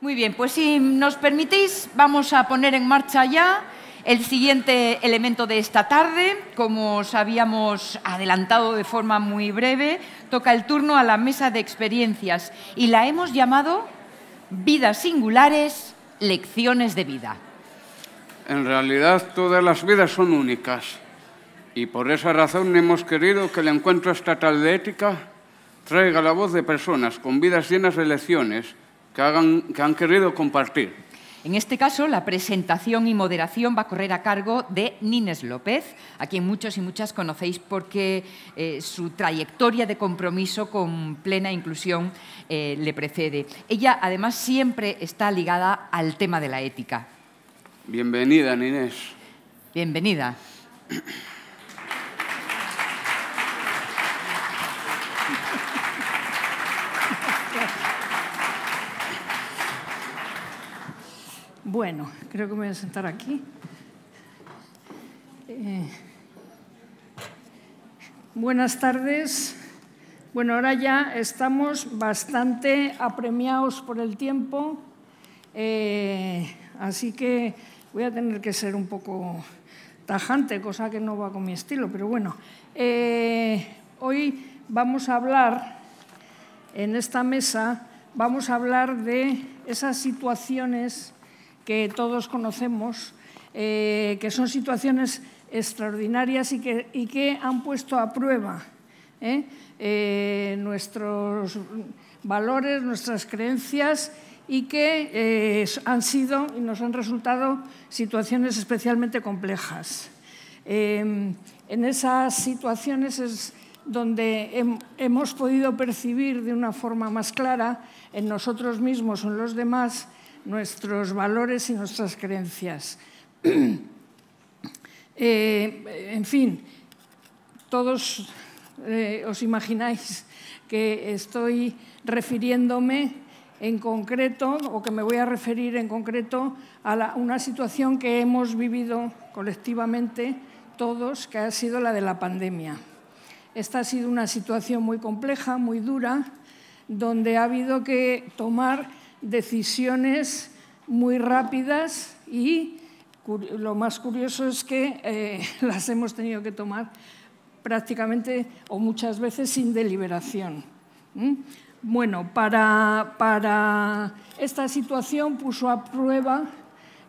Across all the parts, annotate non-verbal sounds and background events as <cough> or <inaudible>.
Muy bien, pues si nos permitís, vamos a poner en marcha ya el siguiente elemento de esta tarde. Como os habíamos adelantado de forma muy breve, toca el turno a la mesa de experiencias y la hemos llamado Vidas Singulares, Lecciones de Vida. En realidad todas las vidas son únicas y por esa razón hemos querido que el Encuentro Estatal de Ética traiga la voz de personas con vidas llenas de lecciones que, han querido compartir. En este caso, la presentación y moderación va a correr a cargo de Nines López, a quien muchos y muchas conocéis porque eh, su trayectoria de compromiso con plena inclusión eh, le precede. Ella, además, siempre está ligada al tema de la ética. Bienvenida, Nines. Bienvenida. <coughs> Bueno, creo que me voy a sentar aquí. Eh, buenas tardes. Bueno, ahora ya estamos bastante apremiados por el tiempo, eh, así que voy a tener que ser un poco tajante, cosa que no va con mi estilo, pero bueno. Eh, hoy vamos a hablar, en esta mesa, vamos a hablar de esas situaciones que todos conocemos, eh, que son situaciones extraordinarias y que, han puesto a prueba ¿eh? Eh, nuestros valores, nuestras creencias y que han sido y nos han resultado situaciones especialmente complejas. en esas situaciones es donde hemos podido percibir de una forma más clara en nosotros mismos o en los demás nuestros valores y nuestras creencias. <clears throat> Eh, en fin, todos eh, os imagináis que estoy refiriéndome en concreto, o que me voy a referir en concreto, a una situación que hemos vivido colectivamente todos, que ha sido la de la pandemia. Esta ha sido una situación muy compleja, muy dura, donde ha habido que tomar decisiones muy rápidas y lo más curioso es que eh, <laughs> las hemos tenido que tomar prácticamente o muchas veces sin deliberación. Bueno, para, esta situación puso a prueba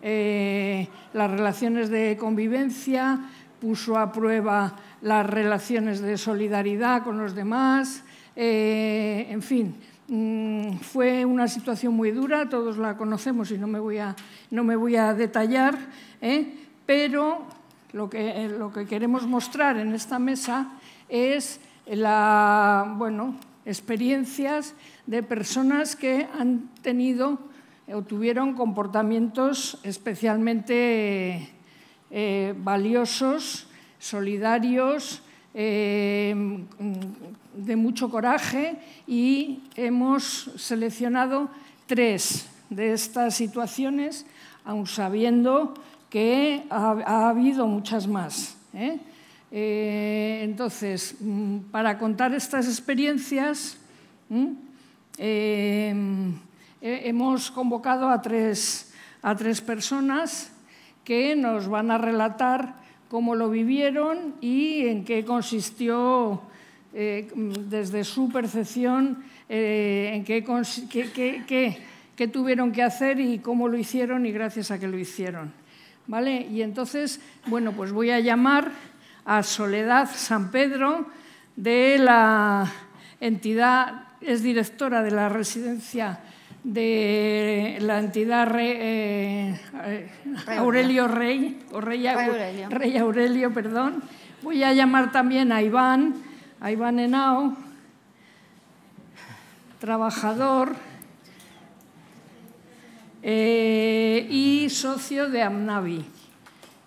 eh, las relaciones de convivencia, puso a prueba las relaciones de solidaridad con los demás, eh, en fin, Mm, fue una situación muy dura, todos la conocemos y no me voy a, detallar, ¿eh? pero eh, lo que, queremos mostrar en esta mesa es la, experiencias de personas que han tenido o tuvieron comportamientos especialmente eh, valiosos, solidarios, eh, de mucho coraje y hemos seleccionado tres de estas situaciones, aun sabiendo que ha, habido muchas más. ¿eh? Eh, entonces, mm, para contar estas experiencias, mm, hemos convocado a a tres personas que nos van a relatar cómo lo vivieron y en qué consistió, eh, desde su percepción, eh, en qué, tuvieron que hacer y cómo lo hicieron y gracias a que lo hicieron. ¿Vale? Y entonces, bueno, pues voy a llamar a Soledad San Pedro de la entidad, es directora de la residencia de la entidad eh, eh, Aurelio Rey, o Rey, Aurelio. Rey Aurelio, perdón. Voy a llamar también a Iván, a Iván Henao, trabajador eh, y socio de Amnavi.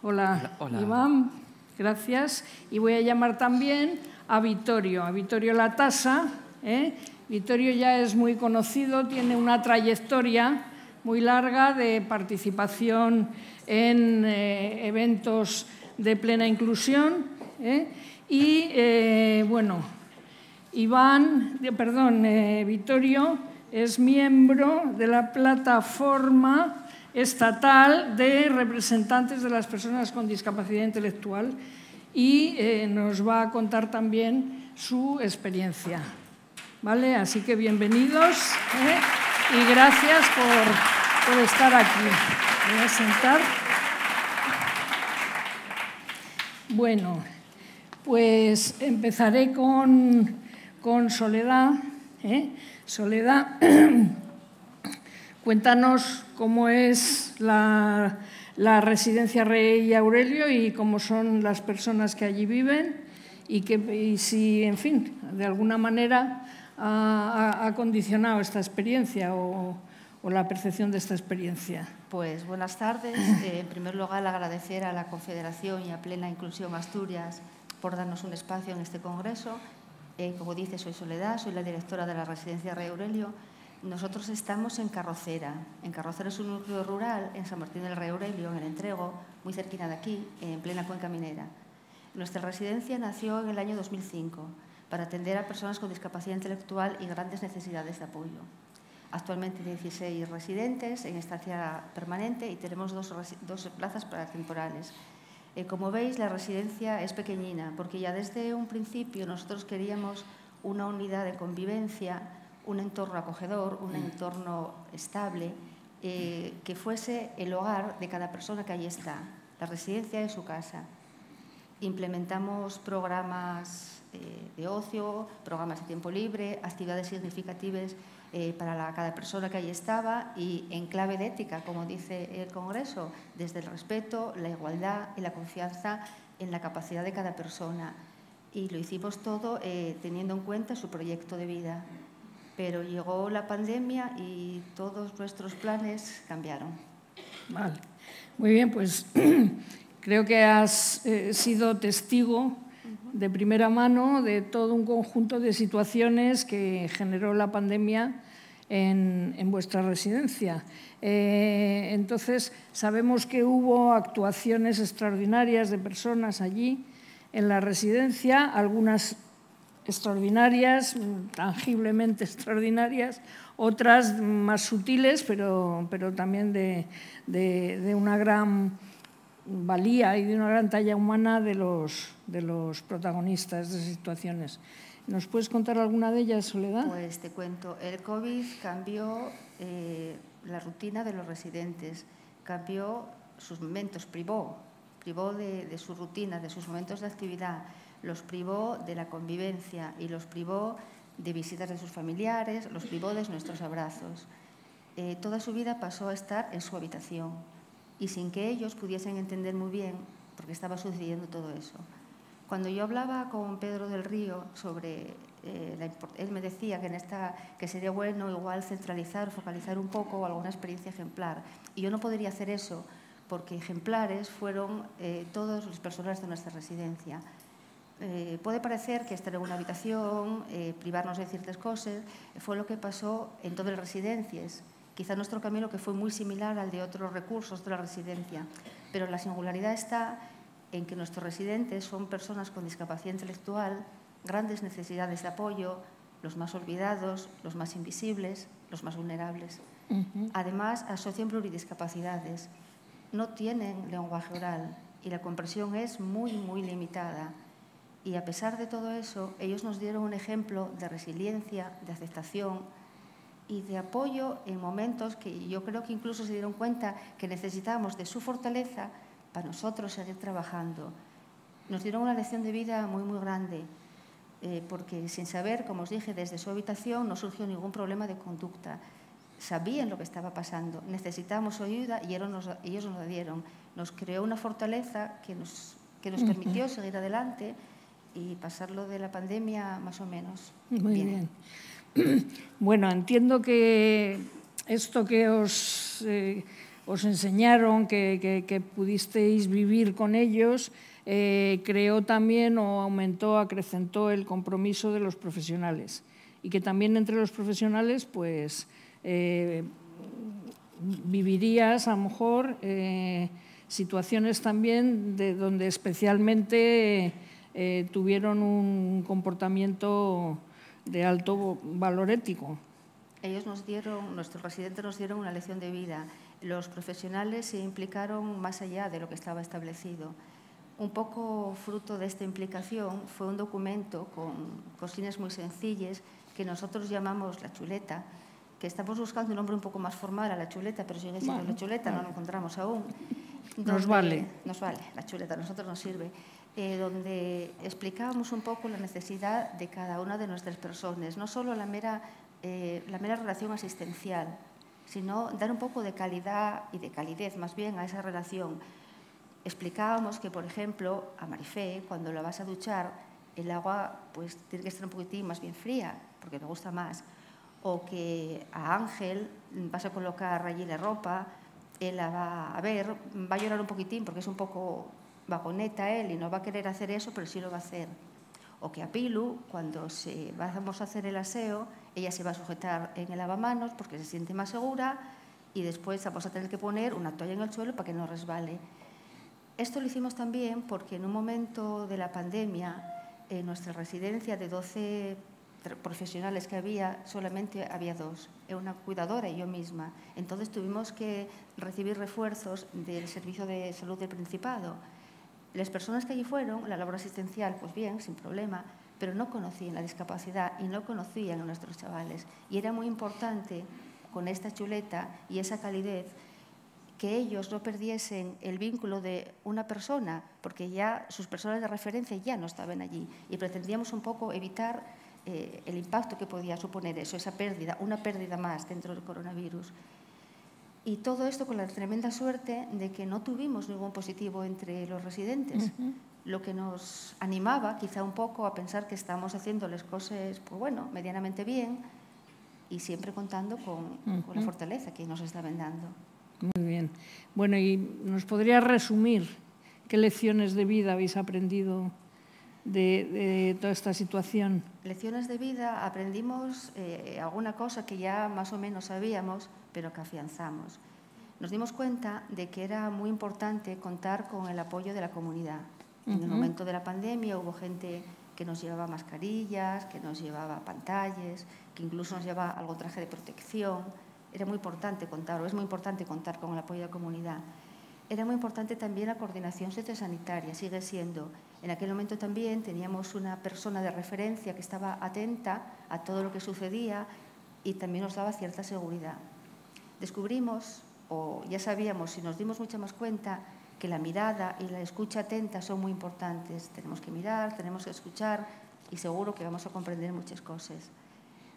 Hola, Iván, gracias. Y voy a llamar también a Vitorio a Vitorio Latasa, eh, Vittorio ya es muy conocido, tiene una trayectoria muy larga de participación en eh, eventos de plena inclusión. ¿eh? Y eh, bueno, Iván, perdón, Vittorio es miembro de la plataforma estatal de representantes de las personas con discapacidad intelectual y nos va a contar también su experiencia. ¿vale? Así que bienvenidos ¿eh? y gracias por, estar aquí. voy a sentar. Bueno, pues empezaré con, Soledad. ¿eh? Soledad, <clears throat> cuéntanos cómo es la, la residencia Rey y Aurelio y cómo son las personas que allí viven y, y si, en fin, de alguna manera ha, ha condicionado esta experiencia o, la percepción de esta experiencia? Pues buenas tardes. Eh, en primer lugar, agradecer a la Confederación y a Plena Inclusión Asturias por darnos un espacio en este Congreso. Eh, como dice, soy Soledad, soy la directora de la Residencia Rey Aurelio. Nosotros estamos en Carrocera. En Carrocera es un núcleo rural en San Martín del Rey Aurelio, en el Entrego, muy cerquita de aquí, en plena cuenca minera. Nuestra residencia nació en el año 2005 para atender a personas con discapacidad intelectual y grandes necesidades de apoyo. Actualmente 16 residentes en estancia permanente y tenemos dos, plazas para temporales. Eh, como veis, la residencia es pequeñina, porque ya desde un principio nosotros queríamos una unidad de convivencia, un entorno acogedor, un entorno estable, eh, que fuese el hogar de cada persona que allí está. La residencia es su casa implementamos programas eh, de ocio, programas de tiempo libre, actividades significativas eh, para cada persona que allí estaba y en clave de ética, como dice el Congreso, desde el respeto, la igualdad y la confianza en la capacidad de cada persona. Y lo hicimos todo eh, teniendo en cuenta su proyecto de vida. Pero llegó la pandemia y todos nuestros planes cambiaron. Vale. Muy bien, pues <clears throat> Creo que has eh, sido testigo de primera mano de todo un conjunto de situaciones que generó la pandemia en, vuestra residencia. Eh, entonces, sabemos que hubo actuaciones extraordinarias de personas allí en la residencia, algunas extraordinarias, tangiblemente extraordinarias, otras más sutiles, pero, también de una gran valía y de una gran talla humana de los, de los protagonistas de situaciones. ¿Nos puedes contar alguna de ellas, Soledad? Pues te cuento. El COVID cambió eh, la rutina de los residentes, cambió sus momentos, privó, privó de, de su rutina, de sus momentos de actividad, los privó de la convivencia y los privó de visitas de sus familiares, los privó de nuestros abrazos. Eh, toda su vida pasó a estar en su habitación y sin que ellos pudiesen entender muy bien por qué estaba sucediendo todo eso. Cuando yo hablaba con Pedro del Río sobre, eh, la, él me decía que, en esta, que sería bueno igual centralizar, focalizar un poco alguna experiencia ejemplar. Y yo no podría hacer eso porque ejemplares fueron eh, todos los las personas de nuestra residencia. Eh, puede parecer que estar en una habitación, eh, privarnos de ciertas cosas, fue lo que pasó en todas las residencias. Quizá nuestro camino que fue muy similar al de otros recursos de la residencia, pero la singularidad está en que nuestros residentes son personas con discapacidad intelectual, grandes necesidades de apoyo, los más olvidados, los más invisibles, los más vulnerables. Además, asocian pluridiscapacidades. No tienen lenguaje oral y la comprensión es muy, muy limitada. Y a pesar de todo eso, ellos nos dieron un ejemplo de resiliencia, de aceptación, y de apoyo en momentos que yo creo que incluso se dieron cuenta que necesitábamos de su fortaleza para nosotros seguir trabajando. Nos dieron una lección de vida muy, muy grande, eh, porque sin saber, como os dije, desde su habitación no surgió ningún problema de conducta. Sabían lo que estaba pasando, necesitábamos ayuda y ellos nos, la dieron. Nos creó una fortaleza que nos, nos permitió seguir adelante y pasarlo de la pandemia más o menos. Muy bien. <clears throat> Bueno, entiendo que esto que os, eh, enseñaron, que, pudisteis vivir con ellos, eh, creó también o aumentó, acrecentó el compromiso de los profesionales. Y que también entre los profesionales, pues, eh, vivirías a lo mejor situaciones también de donde especialmente tuvieron un comportamiento de alto valor ético. Ellos nos dieron, nuestros residentes nos dieron una lección de vida. Los profesionales se implicaron más allá de lo que estaba establecido. Un poco fruto de esta implicación fue un documento con cosines muy sencillas que nosotros llamamos la chuleta, que estamos buscando un nombre un poco más formal a la chuleta, pero si sin bueno, la chuleta no la encontramos aún. nos vale. Nos vale, la chuleta a nosotros nos sirve eh, donde explicábamos un poco la necesidad de cada una de nuestras personas, no solo la mera, eh, la mera relación asistencial, sino dar un poco de calidad y de calidez más bien a esa relación. Explicábamos que, por ejemplo, a Marifé, cuando la vas a duchar, el agua pues, tiene que estar un poquitín más bien fría, porque le gusta más. O que a Ángel vas a colocar allí la ropa, él la va a ver, va a llorar un poquitín porque es un poco vagoneta él y no va a querer hacer eso, pero sí lo va a hacer. O que a Pilu, cuando se, vamos a hacer el aseo, ella se va a sujetar en el lavamanos porque se siente más segura y después vamos a tener que poner una toalla en el suelo para que no resbale. Esto lo hicimos también porque en un momento de la pandemia, en nuestra residencia de 12 profesionales que había, solamente había dos, una cuidadora y yo misma. Entonces tuvimos que recibir refuerzos del Servicio de Salud del Principado las personas que allí fueron, la labor asistencial, pues bien, sin problema, pero no conocían la discapacidad y no conocían a nuestros chavales. Y era muy importante, con esta chuleta y esa calidez, que ellos no perdiesen el vínculo de una persona, porque ya sus personas de referencia ya no estaban allí. Y pretendíamos un poco evitar eh, el impacto que podía suponer eso, esa pérdida, una pérdida más dentro del coronavirus. Y todo esto con la tremenda suerte de que no tuvimos ningún positivo entre los residentes, lo que nos animaba quizá un poco a pensar que estamos haciendo las cosas, pues bueno, medianamente bien y siempre contando con, con la fortaleza que nos estaban dando. Muy bien. Bueno, y nos podría resumir qué lecciones de vida habéis aprendido de, toda esta situación? Lecciones de vida, aprendimos eh, alguna cosa que ya más o menos sabíamos, pero que afianzamos. Nos dimos cuenta de que era muy importante contar con el apoyo de la comunidad. En el momento de la pandemia hubo gente que nos llevaba mascarillas, que nos llevaba pantallas, que incluso nos llevaba algún traje de protección. Era muy importante contar, o es muy importante contar con el apoyo de la comunidad. Era muy importante también la coordinación sociosanitaria, sigue siendo. En aquel momento también teníamos una persona de referencia que estaba atenta a todo lo que sucedía y también nos daba cierta seguridad. Descubrimos, o ya sabíamos, y nos dimos mucha más cuenta, que la mirada y la escucha atenta son muy importantes. Tenemos que mirar, tenemos que escuchar y seguro que vamos a comprender muchas cosas.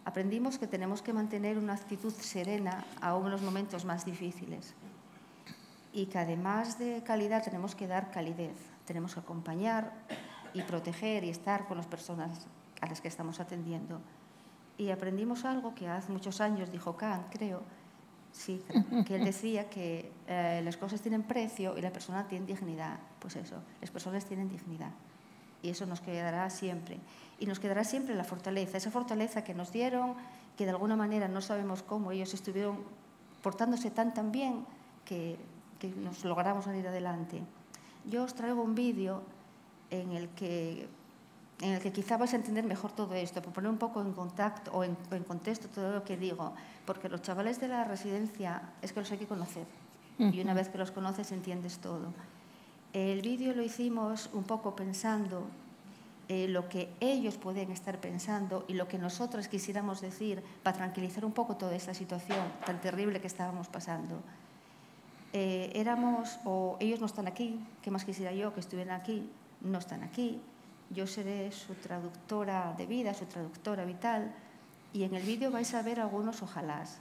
Aprendimos que tenemos que mantener una actitud serena aún en los momentos más difíciles y que además de calidad tenemos que dar calidez tenemos que acompañar y proteger y estar con las personas a las que estamos atendiendo. Y aprendimos algo que hace muchos años dijo Kant, creo, sí, que él decía que eh, las cosas tienen precio y la persona tiene dignidad. Pues eso, las personas tienen dignidad. Y eso nos quedará siempre. Y nos quedará siempre la fortaleza, esa fortaleza que nos dieron, que de alguna manera no sabemos cómo ellos estuvieron portándose tan tan bien que, que nos logramos salir adelante. Yo os traigo un vídeo en el que en el que quizá vais a entender mejor todo esto, por poner un poco en contacto o en, contexto todo lo que digo, porque los chavales de la residencia es que los hay que conocer y una vez que los conoces entiendes todo. El vídeo lo hicimos un poco pensando eh, lo que ellos pueden estar pensando y lo que nosotros quisiéramos decir para tranquilizar un poco toda esta situación tan terrible que estábamos pasando. Eh, éramos, o ellos no están aquí, ¿qué más quisiera yo que estuvieran aquí? No están aquí, yo seré su traductora de vida, su traductora vital, y en el vídeo vais a ver algunos ojalás.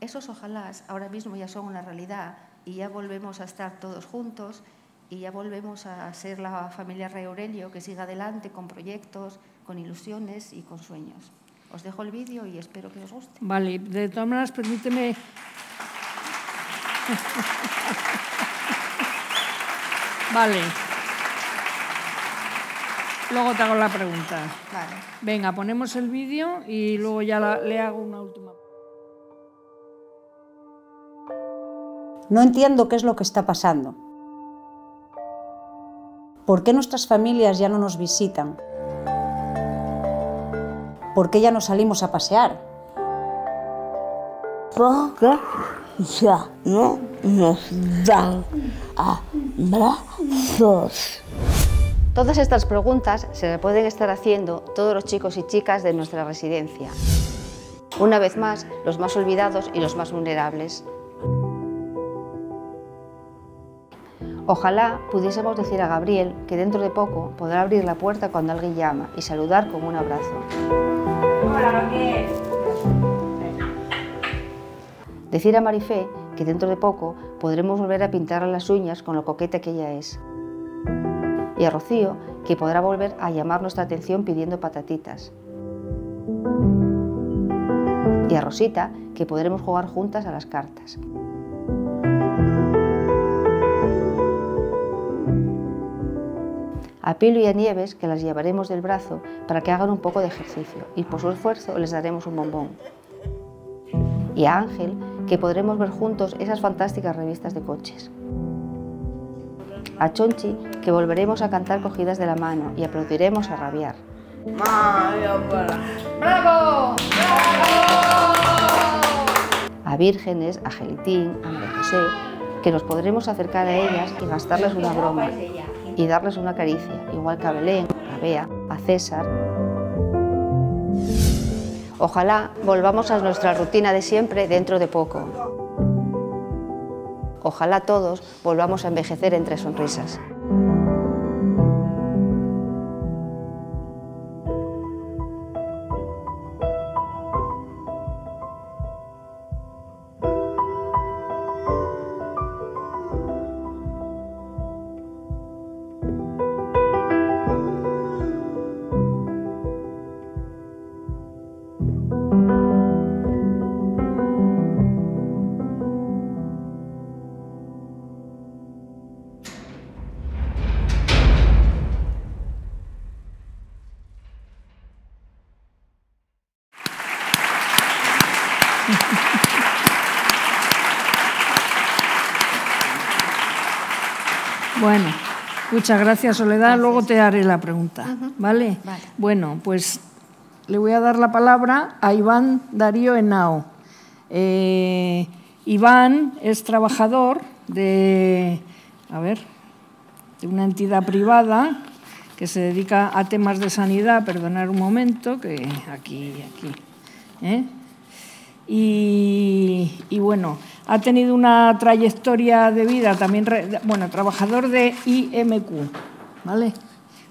Esos ojalás ahora mismo ya son una realidad y ya volvemos a estar todos juntos y ya volvemos a ser la familia Rey Aurelio que siga adelante con proyectos, con ilusiones y con sueños. Os dejo el vídeo y espero que os guste. Vale, de todas maneras permíteme <laughs> Vale. Luego te hago la pregunta. Venga, ponemos el vídeo y luego ya le hago una última. No entiendo qué es lo que está pasando. ¿Por qué nuestras familias ya no nos visitan? ¿Por qué ya no salimos a pasear? ¿Por qué? ya no nos dan abrazos. Todas estas preguntas se las pueden estar haciendo todos los chicos y chicas de nuestra residencia. Una vez más, los más olvidados y los más vulnerables. Ojalá pudiésemos decir a Gabriel que dentro de poco podrá abrir la puerta cuando alguien llama y saludar con un abrazo. Hola, Decir a Marifé que dentro de poco podremos volver a pintar las uñas con lo coqueta que ella es. Y a Rocío que podrá volver a llamar nuestra atención pidiendo patatitas. Y a Rosita que podremos jugar juntas a las cartas. a Pilo y a Nieves que las llevaremos del brazo para que hagan un poco de ejercicio y por su esfuerzo les daremos un bombón. Y a Ángel que podremos ver juntos esas fantásticas revistas de coches. A Chonchi, que volveremos a cantar cogidas de la mano y aplaudiremos a rabiar. A vírgenes, a Gelitín, a André José, que nos podremos acercar a ellas y gastarles una broma y darles una caricia, igual que a Belén, a Bea, a César, Ojalá volvamos a nuestra rutina de siempre dentro de poco. Ojalá todos volvamos a envejecer entre sonrisas. Muchas gracias, Soledad. Luego te haré la pregunta. ¿Vale? Bueno, pues le voy a dar la palabra a Iván Darío Henao. Eh, Iván es trabajador de, a ver, de una entidad privada que se dedica a temas de sanidad. Perdonar un momento, que aquí, aquí. ¿eh? Y, y bueno ha tenido una trayectoria de vida también, bueno, trabajador de IMQ, ¿vale?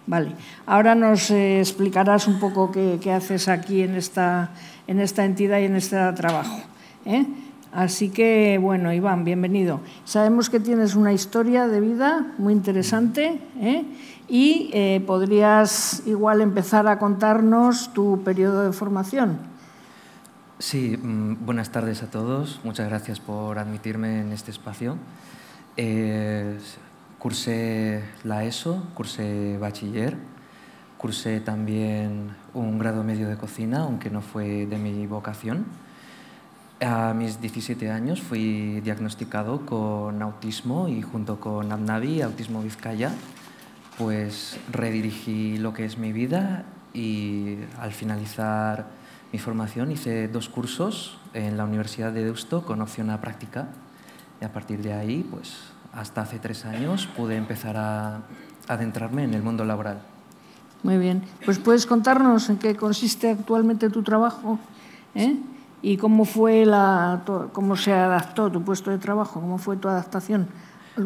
Vale, ahora nos eh, explicarás un poco qué, haces aquí en esta, en esta entidad y en este trabajo. ¿eh? Así que, bueno, Iván, bienvenido. Sabemos que tienes una historia de vida muy interesante ¿eh? y podrías igual empezar a contarnos tu periodo de formación. Sí, mm, buenas tardes a todos. Muchas gracias por admitirme en este espacio. cursé la ESO, cursé bachiller, cursé también un grado medio de cocina, aunque no fue de mi vocación. A mis 17 años fui diagnosticado con autismo y junto con Abnavi, Autismo Vizcaya, pues redirigí lo que es mi vida y al finalizar mi formación. Hice dos cursos en la Universidad de Deusto con opción a práctica. Y a partir de ahí, pues hasta hace tres años, pude empezar a adentrarme en el mundo laboral. Muy bien. Pues puedes contarnos en qué consiste actualmente tu trabajo eh? y cómo, fue la, cómo se adaptó tu puesto de trabajo, cómo fue tu adaptación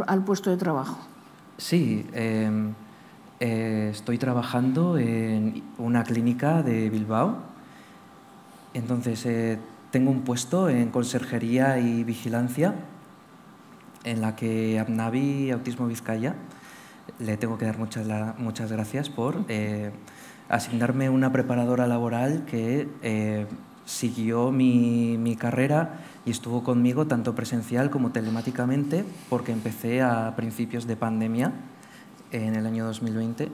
al puesto de trabajo. Sí, em, eh, estoy trabajando en una clínica de Bilbao entonces, eh, tengo un puesto en conserjería y vigilancia en la que Abnavi Autismo Vizcaya le tengo que dar muchas, gracias por eh, asignarme una preparadora laboral que eh, siguió mi, mi, carrera y estuvo conmigo tanto presencial como telemáticamente porque empecé a principios de pandemia en el año 2020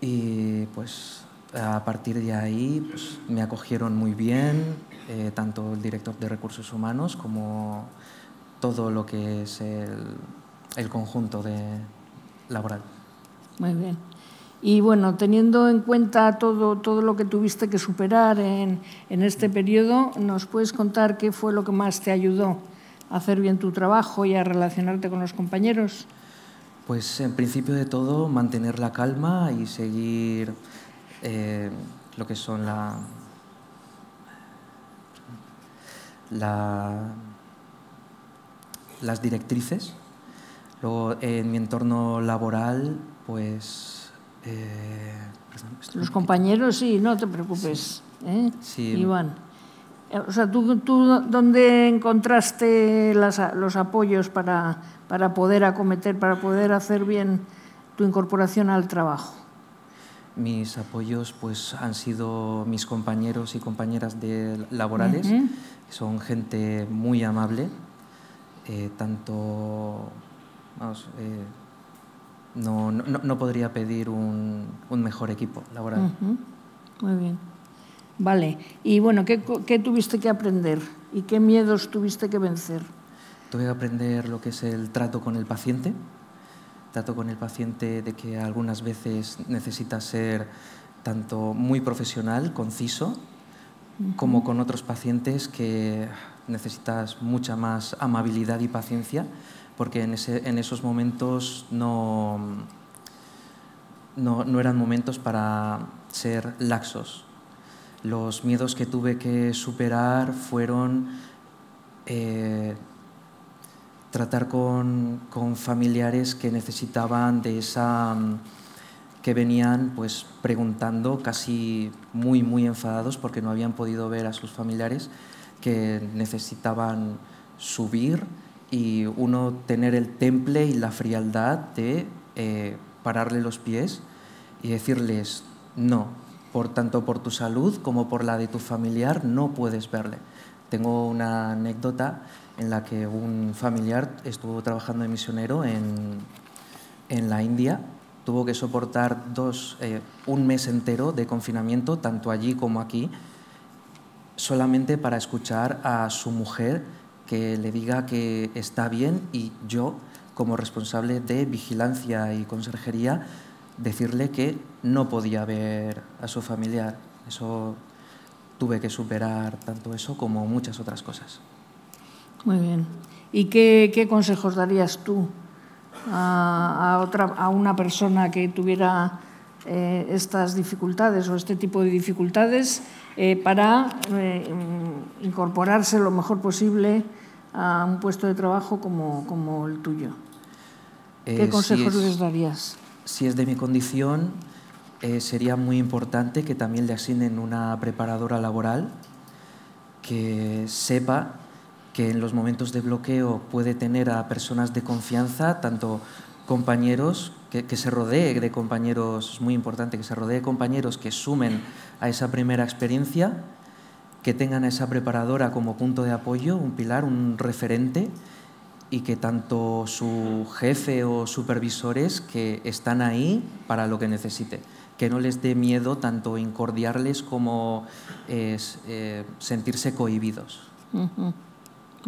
y pues a partir de ahí pues, me acogieron muy bien, eh, tanto el director de recursos humanos como todo lo que es el, conjunto de laboral. Muy bien. Y bueno, teniendo en cuenta todo, todo lo que tuviste que superar en, en, este periodo, ¿nos puedes contar qué fue lo que más te ayudó a hacer bien tu trabajo y a relacionarte con los compañeros? Pues en principio de todo, mantener la calma y seguir eh, lo que son la, las directrices. Luego, en mi entorno laboral, pues... Eh, los compañeros, sí, no te preocupes, ¿eh? Iván. O sea, ¿tú, dónde encontraste las, los apoyos para, para poder acometer, para poder hacer bien tu incorporación al trabajo? mis apoyos pues, han sido mis compañeros y compañeras de laborales, que son gente muy amable, eh, tanto... Vamos, eh, no, no, no, podría pedir un, mejor equipo laboral. Muy bien. Vale. Y bueno, ¿qué, ¿qué, tuviste que aprender y qué miedos tuviste que vencer? Tuve que aprender lo que es el trato con el paciente, trato con el paciente de que algunas veces necesita ser tanto muy profesional, conciso, como con otros pacientes que necesitas mucha más amabilidad y paciencia, porque en, ese, en esos momentos no, no, no, eran momentos para ser laxos. Los miedos que tuve que superar fueron eh, tratar con, familiares que necesitaban de esa mm, que venían pues preguntando casi muy muy enfadados porque no habían podido ver a sus familiares que necesitaban subir y uno tener el temple y la frialdad de eh, pararle los pies y decirles no por tanto por tu salud como por la de tu familiar no puedes verle tengo una anécdota en la que un familiar estuvo trabajando de misionero en, la India. Tuvo que soportar dos, eh, un mes entero de confinamiento, tanto allí como aquí, solamente para escuchar a su mujer que le diga que está bien y yo, como responsable de vigilancia y conserjería, decirle que no podía ver a su familiar. Eso tuve que superar tanto eso como muchas otras cosas. Muy bien. ¿Y qué, consejos darías tú a, otra, a una persona que tuviera eh, estas dificultades o este tipo de dificultades eh, para eh, incorporarse lo mejor posible a un puesto de trabajo como, el tuyo? ¿Qué consejos les darías? Si es de mi condición, sería muy importante que también le asignen una preparadora laboral que sepa que en los momentos de bloqueo puede tener a personas de confianza, tanto compañeros, que, se rodee de compañeros, es muy importante que se rodee de compañeros que sumen a esa primera experiencia, que tengan a esa preparadora como punto de apoyo, un pilar, un referente, y que tanto su jefe o supervisores que están ahí para lo que necesite, que no les dé miedo tanto incordiarles como eh, eh, sentirse cohibidos.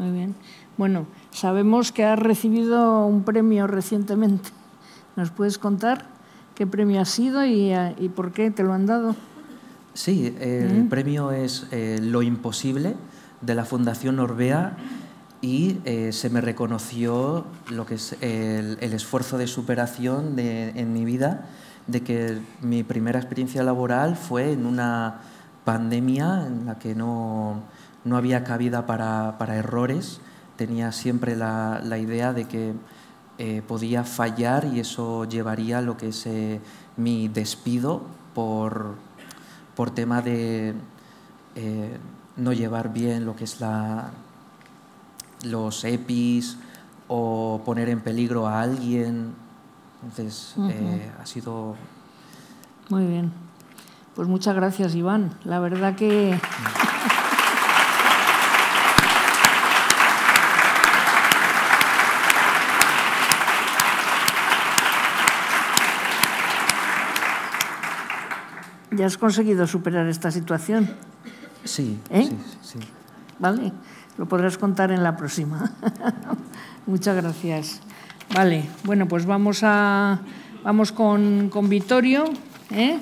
Muy bien. Bueno, sabemos que has recibido un premio recientemente. ¿Nos puedes contar qué premio ha sido y, eh, por qué te lo han dado? Sí, el premio es eh, Lo Imposible de la Fundación Orbea y eh, se me reconoció lo que es el, esfuerzo de superación en mi vida, de que mi primera experiencia laboral fue en una pandemia en la que no, no había cabida para, errores, tenía siempre la, idea de que eh, podía fallar y eso llevaría a lo que es eh, mi despido por, por tema de eh, no llevar bien lo que es la, los EPIs o poner en peligro a alguien. Entonces, ha sido... Muy bien. Pues muchas gracias, Iván. La verdad que... ¿Ya has conseguido superar esta situación? ¿Eh? Sí, sí, sí. Vale, lo podrás contar en la próxima. <laughs> Muchas gracias. Vale, bueno, pues vamos, a, vamos con, con Vittorio, ¿eh?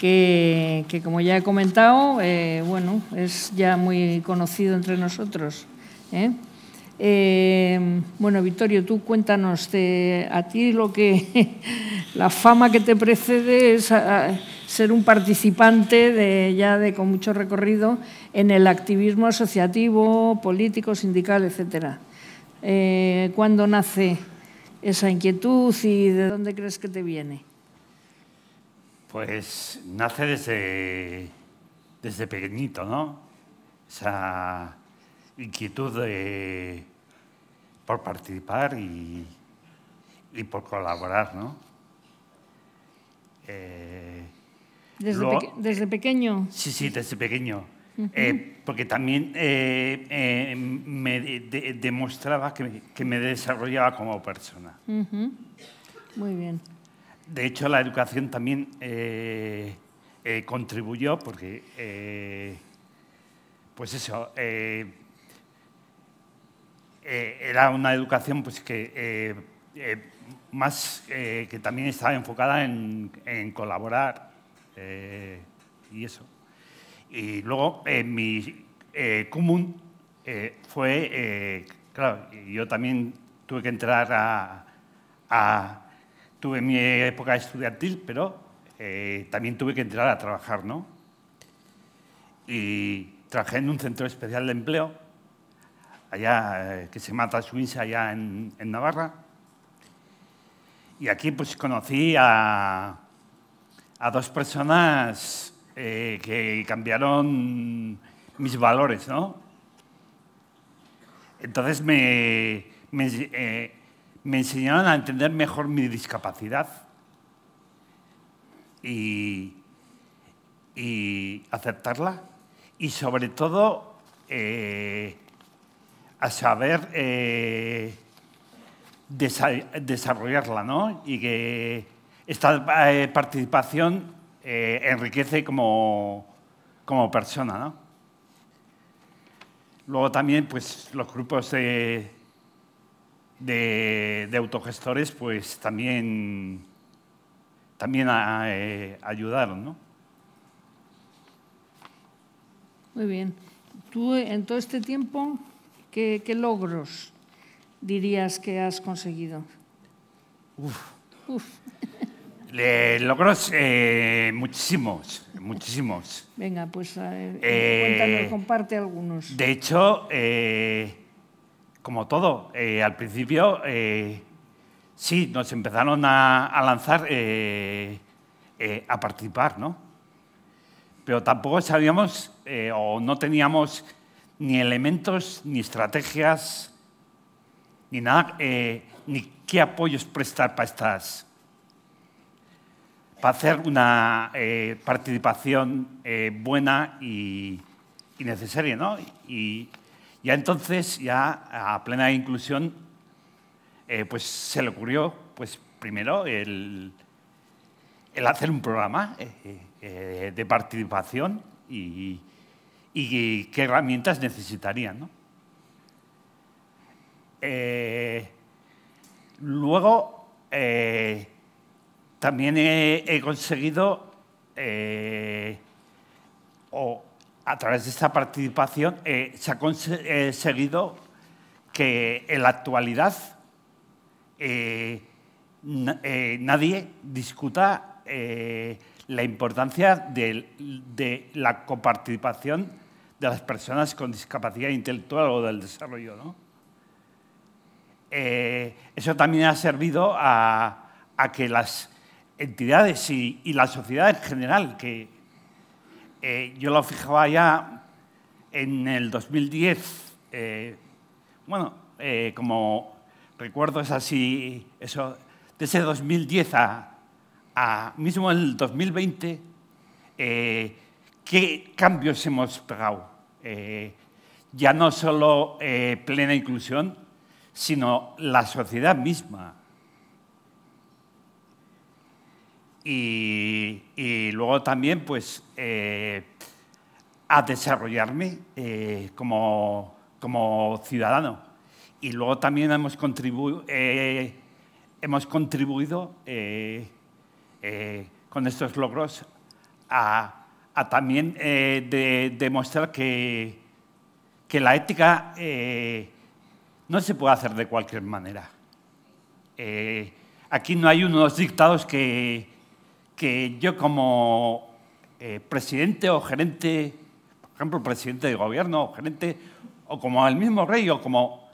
que, como ya he comentado, eh, bueno, es ya muy conocido entre nosotros. bueno, Vittorio, tú cuéntanos, a ti lo que <laughs> la fama que te precede es ser un participante ya de, con mucho recorrido en el activismo asociativo, político, sindical, etcétera. Eh, ¿Cuándo nace esa inquietud y de dónde crees que te viene? Pues nace desde, desde pequeñito, ¿no? Esa inquietud por participar y, por colaborar, ¿no? Eh, desde, pequeño. Sí, sí, desde pequeño. Eh, porque también eh, eh, me demostraba que me, desarrollaba como persona. Muy bien. De hecho, la educación también contribuyó porque, pues eso, era una educación pues, que más que también estaba enfocada en, en colaborar eh, y eso. Y luego en eh, mi eh, común fue, claro, yo también tuve que entrar a, tuve mi época estudiantil, pero también tuve que entrar a trabajar, ¿no? Y trabajé en un centro especial de empleo, allá que se llama Suiza, allá en Navarra. Y aquí pues conocí a, a dos personas eh, que cambiaron mis valores, ¿no? Entonces eh, me, enseñaron a entender mejor mi discapacidad y, y aceptarla y sobre todo eh, a saber desarrollarla, ¿no? Y que esta eh, participación eh, enriquece como, persona. ¿no? Luego también pues, los grupos de, autogestores pues, también, también eh, ayudaron. ¿no? Muy bien. Tú en todo este tiempo, ¿qué, logros dirías que has conseguido? Uf logros eh, muchísimos, muchísimos. Venga, pues eh, cuéntanos, comparte algunos. De hecho, eh, como todo, al principio sí, nos empezaron a, lanzar, a participar, ¿no? Pero tampoco sabíamos o no teníamos ni elementos, ni estrategias, ni nada, ni qué apoyos prestar para estas, para hacer una eh, participación eh, buena y, necesaria. ¿no? Y ya entonces, ya a plena inclusión, eh, pues se le ocurrió pues, primero el, hacer un programa de participación y, qué herramientas necesitarían. luego, también he, conseguido, eh, o a través de esta participación, eh, se ha conseguido que en la actualidad eh, nadie discuta la importancia de, la coparticipación de las personas con discapacidad intelectual o del desarrollo. eso también ha servido a que las entidades y, la sociedad en general, que eh, yo lo fijaba ya en el 2010, eh, bueno, eh, como recuerdo es así, eso, desde 2010 a, a mismo el 2020, ¿qué cambios hemos pegado? ya no solo plena inclusión, sino la sociedad misma. y, luego también pues eh, a desarrollarme eh, como, ciudadano. Y luego también hemos, eh, contribuido con estos logros a, también demostrar que, la ética no se puede hacer de cualquier manera. aquí no hay unos dictados que, que yo como eh, presidente o gerente, por ejemplo, presidente de gobierno o gerente, o como el mismo rey, o como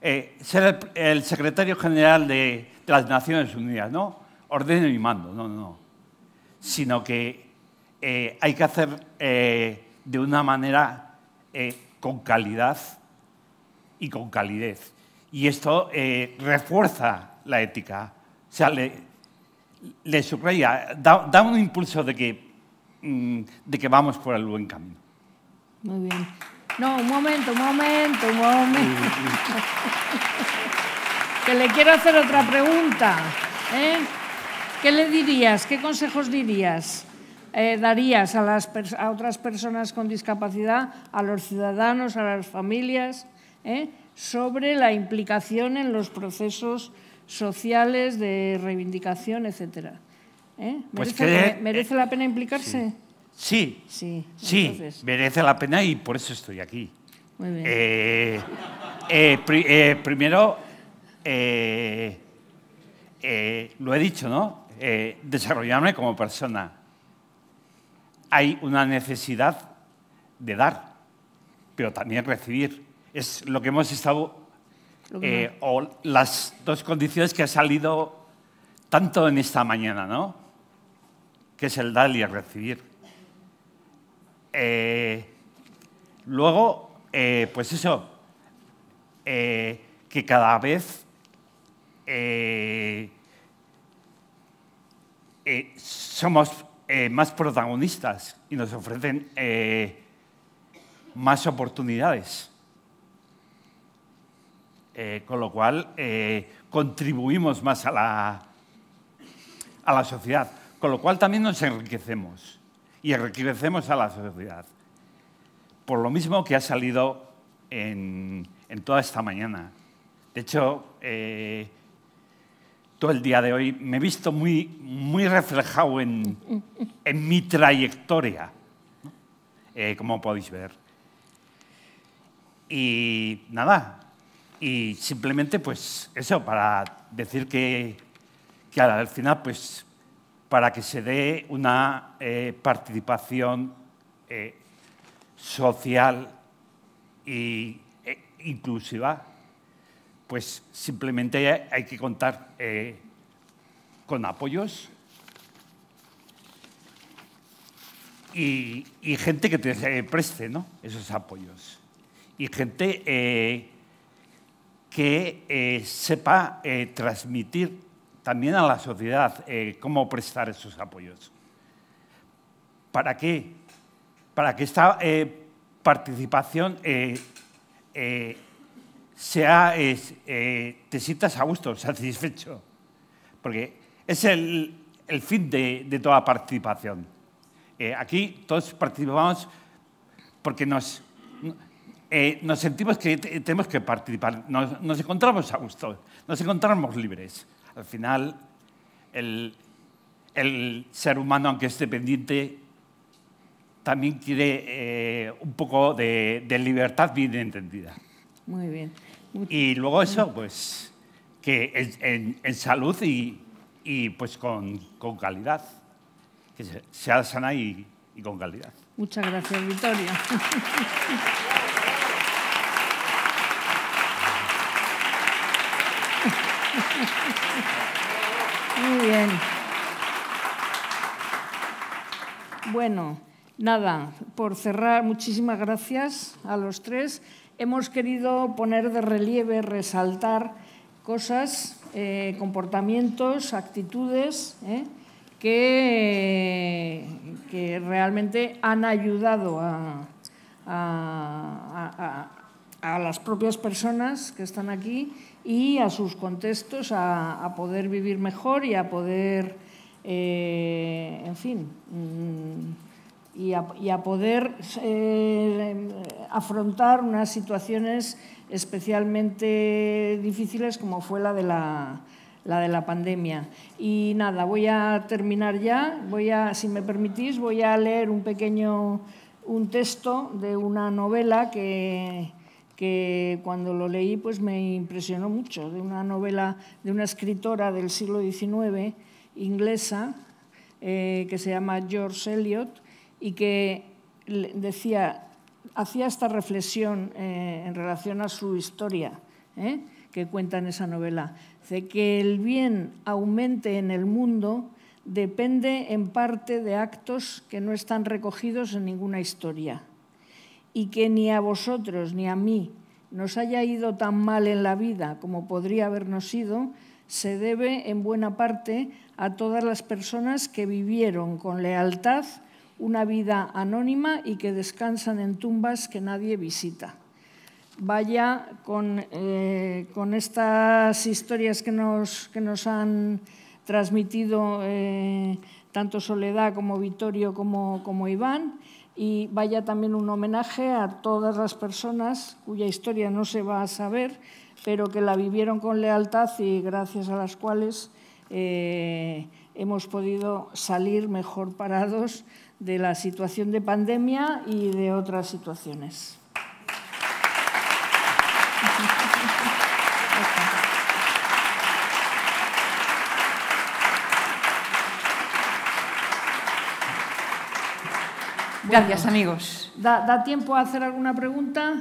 eh, ser el, secretario general de, las Naciones Unidas, ¿no? Ordeno y mando, no, no, no. Sino que eh, hay que hacer de una manera con calidad y con calidez. Y esto refuerza la ética. O sea, le subraya, da, un impulso mm, de que, vamos por el buen camino. Muy bien. No, un momento, un momento, un momento. <laughs> que le quiero hacer otra pregunta. ¿eh? ¿Qué le dirías? ¿Qué consejos dirías? Eh, darías a, las, a otras personas con discapacidad, a los ciudadanos, a las familias, ¿eh? sobre la implicación en los procesos sociales, de reivindicación, etcétera. ¿Eh? Pues eh, ¿Merece, la pena implicarse? Sí, sí, sí, merece la pena y por eso estoy aquí. Muy bien. Eh, primero, lo he dicho, ¿no? desarrollarme como persona. Hay una necesidad de dar, pero también recibir. Es lo que hemos estado eh, o las dos condiciones que ha salido tanto en esta mañana, ¿no? Que es el dar y el recibir. Eh, luego, eh, pues eso, que cada vez somos más protagonistas y nos ofrecen más oportunidades. Eh, con lo cual eh, contribuimos más a la, sociedad, con lo cual también nos enriquecemos y enriquecemos a la sociedad. Por lo mismo que ha salido en, toda esta mañana. De hecho, eh, todo el día de hoy me he visto muy, reflejado en, mi trayectoria, como podéis ver. Y nada, y simplemente, pues, eso, para decir que, al final, pues, para que se dé una eh, participación eh, social e inclusiva, pues simplemente hay que contar eh, con apoyos y, gente que te preste esos apoyos. Y gente que eh, sepa eh, transmitir también a la sociedad eh, cómo prestar esos apoyos. ¿Para qué? Para que esta participación sea, te sientas a gusto, <laughs> satisfecho, porque es el, el fin de, de, toda participación. aquí todos participamos porque nos eh, nos sentimos que tenemos que participar, nos, encontramos a gusto, nos encontramos libres. Al final, el, ser humano, aunque esté pendiente, también quiere eh, un poco de, libertad bien entendida. Muy bien. Y luego mm. eso, pues, que en, salud y, pues con, calidad, que sea sana y con calidad. Muchas gracias, Victoria. <laughs> Muy bien. Bueno, nada, por cerrar, muchísimas gracias a los tres. Hemos querido poner de relieve, resaltar cosas, eh, comportamientos, actitudes eh, que, realmente han ayudado a las propias personas que están aquí y a sus contextos a, poder vivir mejor y a poder, eh, en fin, mm, y a, poder eh, afrontar unas situaciones especialmente difíciles como fue la de la, la de la pandemia. Y nada, voy a terminar ya. Voy a, si me permitís, voy a leer un pequeño un texto de una novela que, que cuando lo leí pues me impresionó mucho, de una novela de una escritora del siglo XIX inglesa eh, que se llama George Eliot y que decía, hacía esta reflexión eh, en relación a su historia ¿eh? que cuenta en esa novela, de que el bien aumente en el mundo depende en parte de actos que no están recogidos en ninguna historia y que ni a vosotros ni a mí nos haya ido tan mal en la vida como podría habernos ido, se debe en buena parte a todas las personas que vivieron con lealtad una vida anónima y que descansan en tumbas que nadie visita. Vaya con, eh, estas historias que nos, han transmitido eh, tanto Soledad como Vittorio como Iván y vaya también un homenaje a todas las personas cuya historia no se va a saber, pero que la vivieron con lealtad y gracias a las cuales eh, hemos podido salir mejor parados de la situación de pandemia y de otras situaciones. Gracias, amigos. ¿Da, tiempo a hacer alguna pregunta?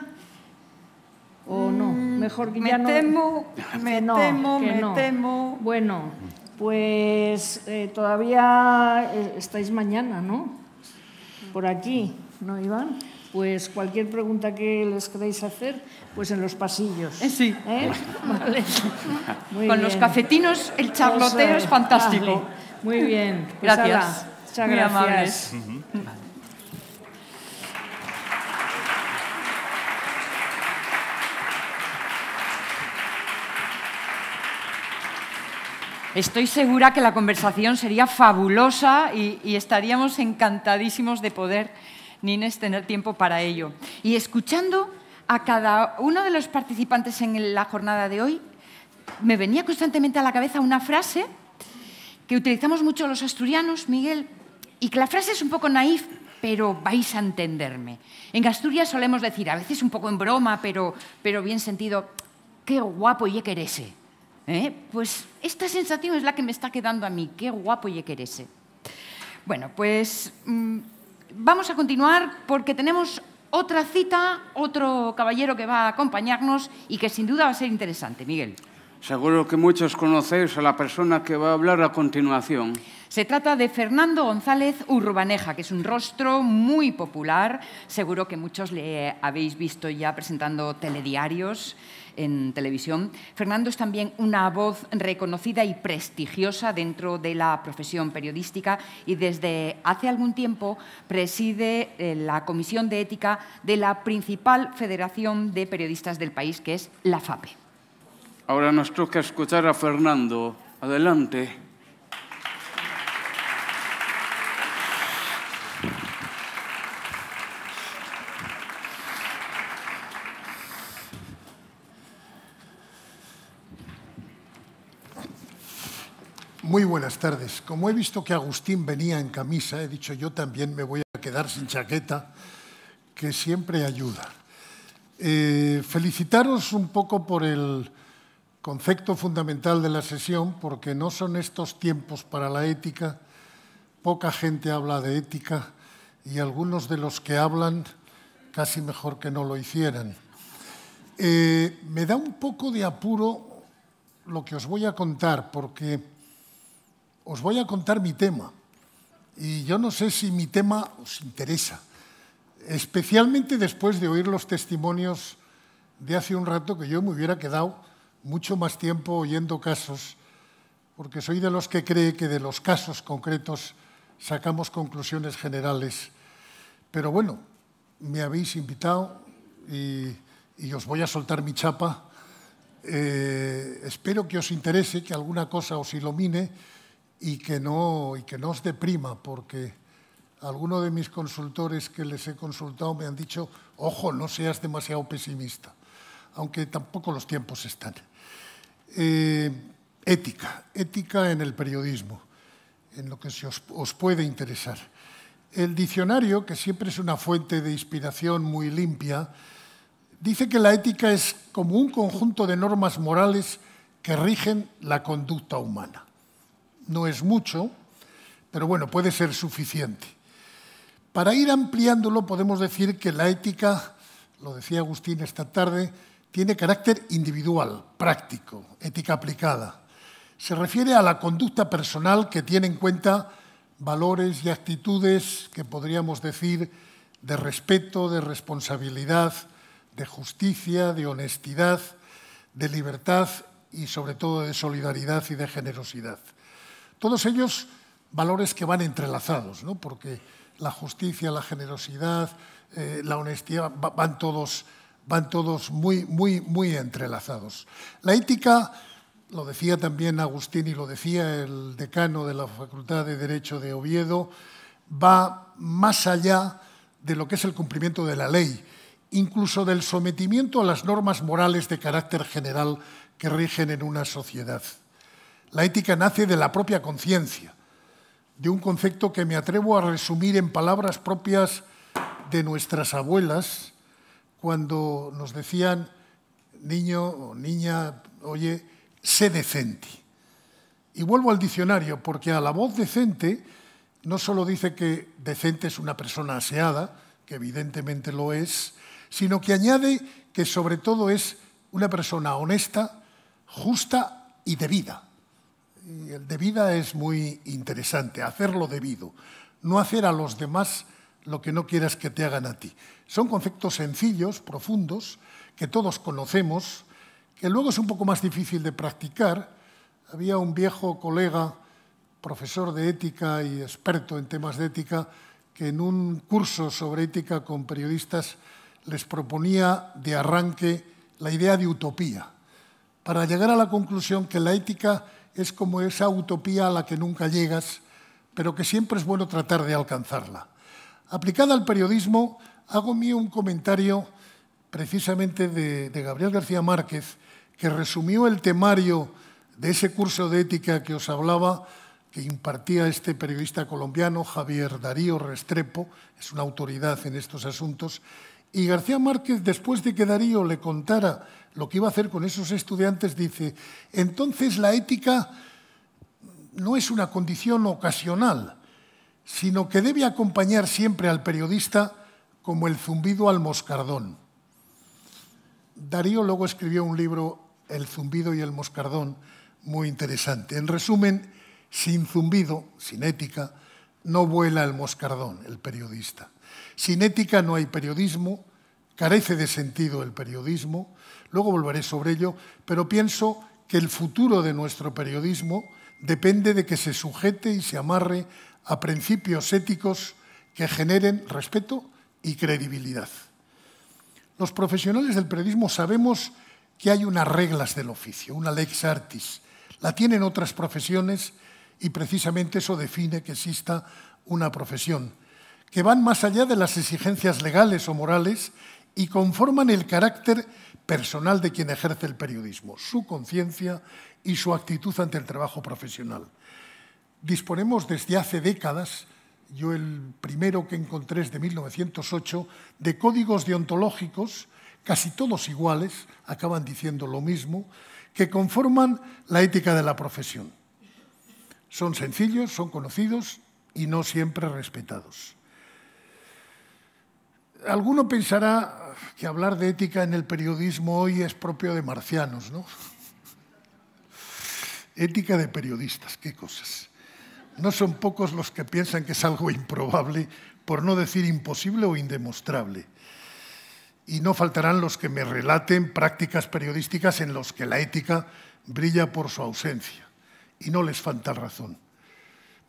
¿O mm, no? Mejor que me ya no. Temo, <laughs> me temo, me temo. Bueno, pues eh, todavía eh, estáis mañana, ¿no? Por aquí, ¿no, Iván? Pues cualquier pregunta que les queráis hacer, pues en los pasillos. Eh, sí. Con los cafetinos el charloteo es fantástico. Muy bien. Pues gracias. muchas gracias. Estoy segura que la conversación sería fabulosa y, estaríamos encantadísimos de poder, Nines, tener tiempo para ello. Y escuchando a cada uno de los participantes en la jornada de hoy, me venía constantemente a la cabeza una frase que utilizamos mucho los asturianos, Miguel, y que la frase es un poco naif, pero vais a entenderme. En Asturias solemos decir, a veces un poco en broma, pero, pero bien sentido, qué guapo y qué ese. ¿Eh? Pues esta sensación es la que me está quedando a mí. Qué guapo y qué eres. Bueno, pues mm, vamos a continuar porque tenemos otra cita, otro caballero que va a acompañarnos y que sin duda va a ser interesante. Miguel. Seguro que muchos conocéis a la persona que va a hablar a continuación. Se trata de Fernando González Urbaneja, que es un rostro muy popular. Seguro que muchos le habéis visto ya presentando telediarios en televisión. Fernando es también una voz reconocida y prestigiosa dentro de la profesión periodística y desde hace algún tiempo preside eh, la Comisión de Ética de la principal Federación de Periodistas del país, que es la FAPE. Ahora nos toca escuchar a Fernando. Adelante. Muy buenas tardes. Como he visto que Agustín venía en camisa, he dicho yo también me voy a quedar sin chaqueta, que siempre ayuda. Eh, felicitaros un poco por el concepto fundamental de la sesión, porque no son estos tiempos para la ética, poca gente habla de ética y algunos de los que hablan casi mejor que no lo hicieran. Eh, me da un poco de apuro lo que os voy a contar, porque os voy a contar mi tema. Y yo no sé si mi tema os interesa, especialmente después de oír los testimonios de hace un rato que yo me hubiera quedado mucho más tiempo oyendo casos, porque soy de los que cree que de los casos concretos sacamos conclusiones generales. Pero bueno, me habéis invitado y, os voy a soltar mi chapa. Eh, espero que os interese, que alguna cosa os ilumine y que no, y que no os deprima, porque algunos de mis consultores que les he consultado me han dicho, ojo, no seas demasiado pesimista, aunque tampoco los tiempos están. Eh, ética, ética en el periodismo, en lo que os puede interesar. El diccionario, que siempre es una fuente de inspiración muy limpia, dice que la ética es como un conjunto de normas morales que rigen la conducta humana no es mucho, pero bueno, puede ser suficiente. Para ir ampliándolo podemos decir que la ética, lo decía Agustín esta tarde, tiene carácter individual, práctico, ética aplicada. Se refiere a la conducta personal que tiene en cuenta valores y actitudes que podríamos decir de respeto, de responsabilidad, de justicia, de honestidad, de libertad y sobre todo de solidaridad y de generosidad. Todos ellos valores que van entrelazados, porque la justicia, la generosidad, eh, la honestidad van todos, van todos muy, muy, muy entrelazados. La ética, lo decía también Agustín y lo decía el decano de la Facultad de Derecho de Oviedo, va más allá de lo que es el cumplimiento de la ley, incluso del sometimiento a las normas morales de carácter general que rigen en una sociedad. La ética nace de la propia conciencia, de un concepto que me atrevo a resumir en palabras propias de nuestras abuelas cuando nos decían, niño o niña, oye, sé decente. Y vuelvo al diccionario, porque a la voz decente no solo dice que decente es una persona aseada, que evidentemente lo es, sino que añade que sobre todo es una persona honesta, justa y debida el de vida es muy interesante, hacerlo debido, no hacer a los demás lo que no quieras que te hagan a ti. Son conceptos sencillos, profundos, que todos conocemos, que luego es un poco más difícil de practicar. Había un viejo colega, profesor de ética y experto en temas de ética, que en un curso sobre ética con periodistas les proponía de arranque la idea de utopía, para llegar a la conclusión que la ética es como esa utopía a la que nunca llegas, pero que siempre es bueno tratar de alcanzarla. Aplicada al periodismo, hago mío un comentario precisamente de, de Gabriel García Márquez, que resumió el temario de ese curso de ética que os hablaba, que impartía este periodista colombiano, Javier Darío Restrepo, es una autoridad en estos asuntos, y García Márquez, después de que Darío le contara lo que iba a hacer con esos estudiantes, dice, entonces la ética no es una condición ocasional, sino que debe acompañar siempre al periodista como el zumbido al moscardón. Darío luego escribió un libro, El zumbido y el moscardón, muy interesante. En resumen, sin zumbido, sin ética, no vuela el moscardón, el periodista. Sin ética no hay periodismo, carece de sentido el periodismo, luego volveré sobre ello, pero pienso que el futuro de nuestro periodismo depende de que se sujete y se amarre a principios éticos que generen respeto y credibilidad. Los profesionales del periodismo sabemos que hay unas reglas del oficio, una lex artis. La tienen otras profesiones y precisamente eso define que exista una profesión que van más allá de las exigencias legales o morales y conforman el carácter personal de quien ejerce el periodismo, su conciencia y su actitud ante el trabajo profesional. Disponemos desde hace décadas, yo el primero que encontré es de 1908, de códigos deontológicos, casi todos iguales, acaban diciendo lo mismo, que conforman la ética de la profesión. Son sencillos, son conocidos y no siempre respetados alguno pensará que hablar de ética en el periodismo hoy es propio de marcianos, ¿no? Ética de periodistas, qué cosas. No son pocos los que piensan que es algo improbable, por no decir imposible o indemostrable. Y no faltarán los que me relaten prácticas periodísticas en los que la ética brilla por su ausencia. Y no les falta razón.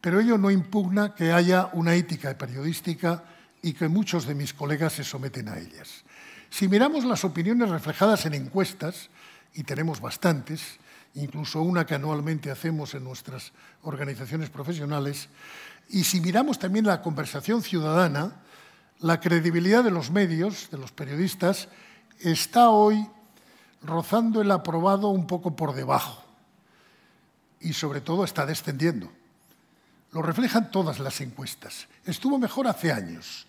Pero ello no impugna que haya una ética periodística y que muchos de mis colegas se someten a ellas. Si miramos las opiniones reflejadas en encuestas, y tenemos bastantes, incluso una que anualmente hacemos en nuestras organizaciones profesionales, y si miramos también la conversación ciudadana, la credibilidad de los medios, de los periodistas, está hoy rozando el aprobado un poco por debajo y sobre todo está descendiendo. Lo reflejan todas las encuestas. Estuvo mejor hace años,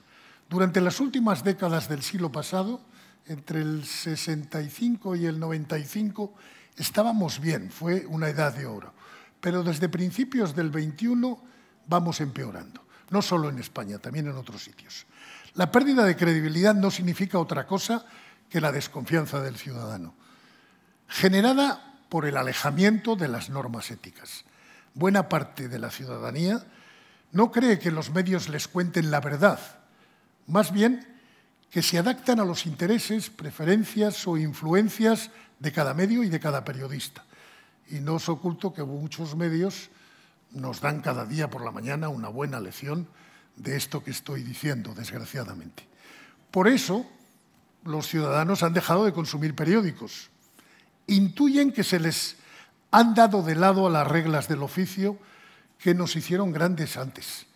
durante las últimas décadas del siglo pasado, entre el 65 y el 95, estábamos bien, fue una edad de oro. Pero desde principios del 21 vamos empeorando, no solo en España, también en otros sitios. La pérdida de credibilidad no significa otra cosa que la desconfianza del ciudadano, generada por el alejamiento de las normas éticas. Buena parte de la ciudadanía no cree que los medios les cuenten la verdad, más bien que se adaptan a los intereses, preferencias o influencias de cada medio y de cada periodista. Y no os oculto que muchos medios nos dan cada día por la mañana una buena lección de esto que estoy diciendo, desgraciadamente. Por eso, los ciudadanos han dejado de consumir periódicos. Intuyen que se les han dado de lado a las reglas del oficio que nos hicieron grandes antes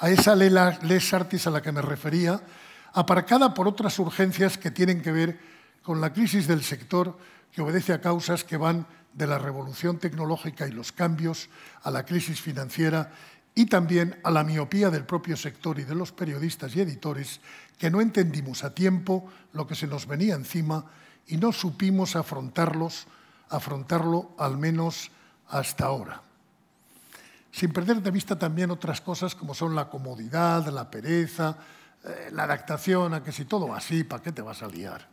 a esa les artis a la que me refería, aparcada por otras urgencias que tienen que ver con la crisis del sector que obedece a causas que van de la revolución tecnológica y los cambios a la crisis financiera y también a la miopía del propio sector y de los periodistas y editores que no entendimos a tiempo lo que se nos venía encima y no supimos afrontarlos, afrontarlo al menos hasta ahora sin perder de vista también otras cosas como son la comodidad, la pereza, eh, la adaptación a que si todo va así, ¿para qué te vas a liar?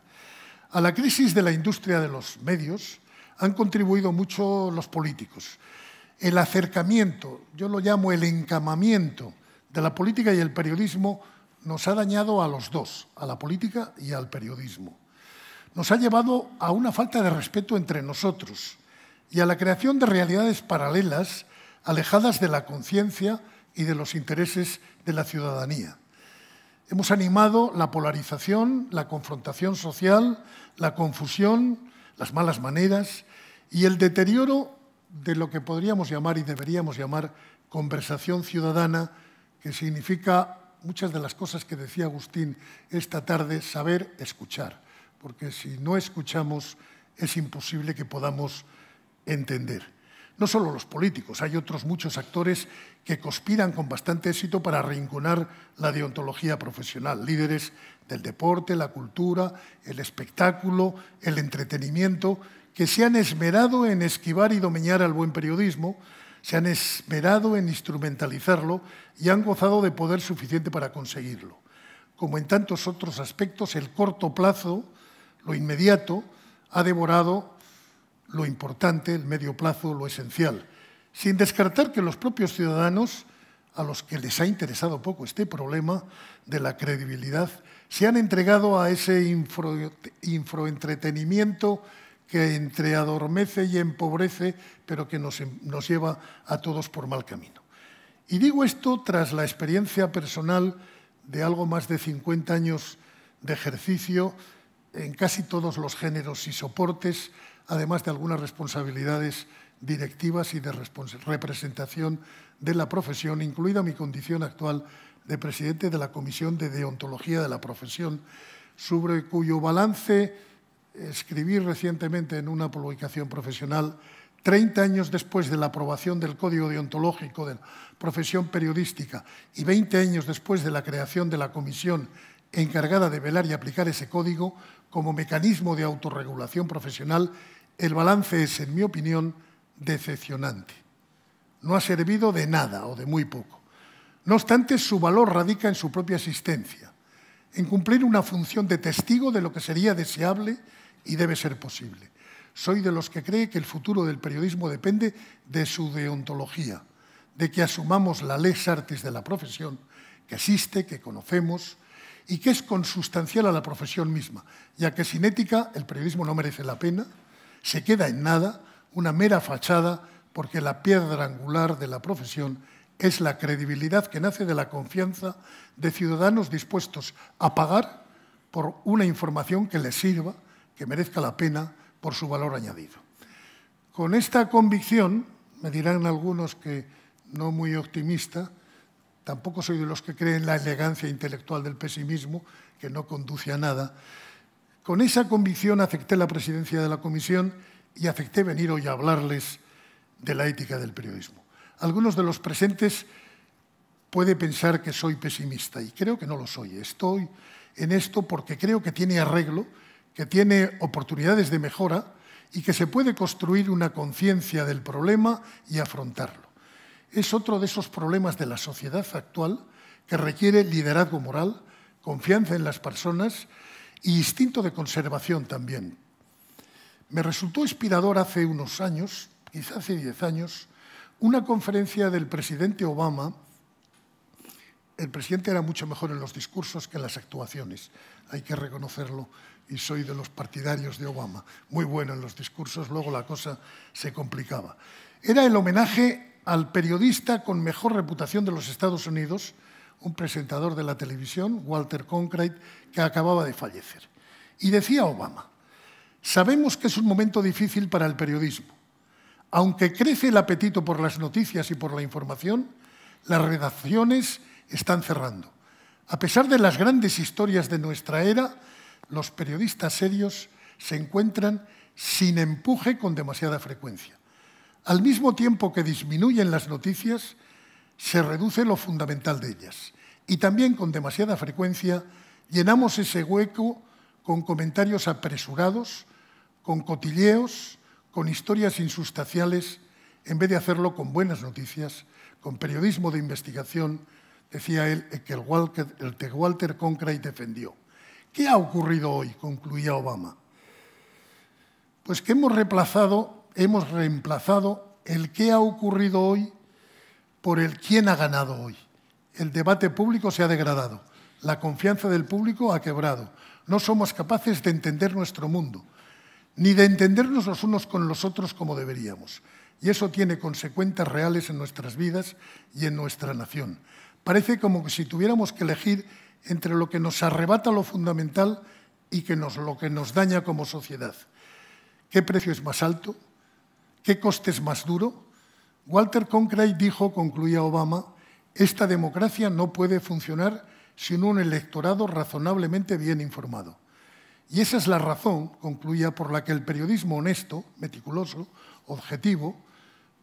A la crisis de la industria de los medios han contribuido mucho los políticos. El acercamiento, yo lo llamo el encamamiento de la política y el periodismo, nos ha dañado a los dos, a la política y al periodismo. Nos ha llevado a una falta de respeto entre nosotros y a la creación de realidades paralelas alejadas de la conciencia y de los intereses de la ciudadanía. Hemos animado la polarización, la confrontación social, la confusión, las malas maneras y el deterioro de lo que podríamos llamar y deberíamos llamar conversación ciudadana, que significa muchas de las cosas que decía Agustín esta tarde, saber escuchar, porque si no escuchamos es imposible que podamos entender. No solo los políticos, hay otros muchos actores que conspiran con bastante éxito para arrinconar la deontología profesional, líderes del deporte, la cultura, el espectáculo, el entretenimiento, que se han esmerado en esquivar y domeñar al buen periodismo, se han esmerado en instrumentalizarlo y han gozado de poder suficiente para conseguirlo. Como en tantos otros aspectos, el corto plazo, lo inmediato, ha devorado lo importante, el medio plazo, lo esencial, sin descartar que los propios ciudadanos, a los que les ha interesado poco este problema de la credibilidad, se han entregado a ese infroentretenimiento que entre adormece y empobrece, pero que nos, nos lleva a todos por mal camino. Y digo esto tras la experiencia personal de algo más de 50 años de ejercicio en casi todos los géneros y soportes, además de algunas responsabilidades directivas y de representación de la profesión, incluida mi condición actual de presidente de la Comisión de Deontología de la Profesión, sobre cuyo balance escribí recientemente en una publicación profesional, 30 años después de la aprobación del Código Deontológico de la Profesión Periodística y 20 años después de la creación de la Comisión encargada de velar y aplicar ese código como mecanismo de autorregulación profesional, el balance es, en mi opinión, decepcionante. No ha servido de nada o de muy poco. No obstante, su valor radica en su propia existencia, en cumplir una función de testigo de lo que sería deseable y debe ser posible. Soy de los que cree que el futuro del periodismo depende de su deontología, de que asumamos la lex artes de la profesión, que existe, que conocemos y que es consustancial a la profesión misma, ya que sin ética el periodismo no merece la pena se queda en nada, una mera fachada, porque la piedra angular de la profesión es la credibilidad que nace de la confianza de ciudadanos dispuestos a pagar por una información que les sirva, que merezca la pena por su valor añadido. Con esta convicción, me dirán algunos que no muy optimista, tampoco soy de los que creen la elegancia intelectual del pesimismo, que no conduce a nada, con esa convicción acepté la presidencia de la comisión y acepté venir hoy a hablarles de la ética del periodismo. Algunos de los presentes puede pensar que soy pesimista y creo que no lo soy. Estoy en esto porque creo que tiene arreglo, que tiene oportunidades de mejora y que se puede construir una conciencia del problema y afrontarlo. Es otro de esos problemas de la sociedad actual que requiere liderazgo moral, confianza en las personas y instinto de conservación también. Me resultó inspirador hace unos años, quizás hace diez años, una conferencia del presidente Obama. El presidente era mucho mejor en los discursos que en las actuaciones, hay que reconocerlo, y soy de los partidarios de Obama. Muy bueno en los discursos, luego la cosa se complicaba. Era el homenaje al periodista con mejor reputación de los Estados Unidos, un presentador de la televisión, Walter Cronkite, que acababa de fallecer. Y decía Obama, sabemos que es un momento difícil para el periodismo. Aunque crece el apetito por las noticias y por la información, las redacciones están cerrando. A pesar de las grandes historias de nuestra era, los periodistas serios se encuentran sin empuje con demasiada frecuencia. Al mismo tiempo que disminuyen las noticias, se reduce lo fundamental de ellas. Y también con demasiada frecuencia llenamos ese hueco con comentarios apresurados, con cotilleos, con historias insustanciales, en vez de hacerlo con buenas noticias, con periodismo de investigación, decía él, que el, Walter Cronkite defendió. ¿Qué ha ocurrido hoy? concluía Obama. Pues que hemos reemplazado, hemos reemplazado el qué ha ocurrido hoy por el quién ha ganado hoy. El debate público se ha degradado, la confianza del público ha quebrado. No somos capaces de entender nuestro mundo, ni de entendernos los unos con los otros como deberíamos. Y eso tiene consecuencias reales en nuestras vidas y en nuestra nación. Parece como si tuviéramos que elegir entre lo que nos arrebata lo fundamental y que nos, lo que nos daña como sociedad. ¿Qué precio es más alto? ¿Qué coste es más duro? Walter Conkright dijo, concluía Obama, esta democracia no puede funcionar sin un electorado razonablemente bien informado. Y esa es la razón, concluía, por la que el periodismo honesto, meticuloso, objetivo,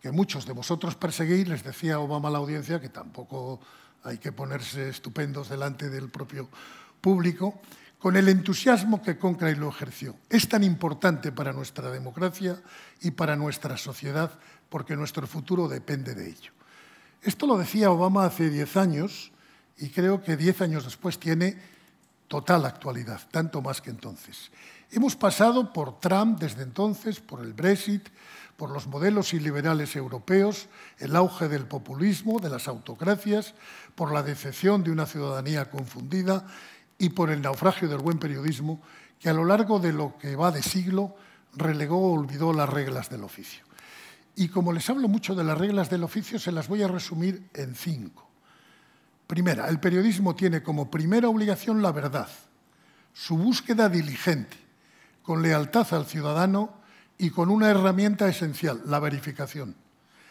que muchos de vosotros perseguís, les decía Obama a la audiencia, que tampoco hay que ponerse estupendos delante del propio público, con el entusiasmo que y lo ejerció. Es tan importante para nuestra democracia y para nuestra sociedad porque nuestro futuro depende de ello. Esto lo decía Obama hace diez años y creo que diez años después tiene total actualidad, tanto más que entonces. Hemos pasado por Trump desde entonces, por el Brexit, por los modelos iliberales europeos, el auge del populismo, de las autocracias, por la decepción de una ciudadanía confundida y por el naufragio del buen periodismo que a lo largo de lo que va de siglo relegó o olvidó las reglas del oficio. Y como les hablo mucho de las reglas del oficio, se las voy a resumir en cinco. Primera, el periodismo tiene como primera obligación la verdad, su búsqueda diligente, con lealtad al ciudadano y con una herramienta esencial, la verificación.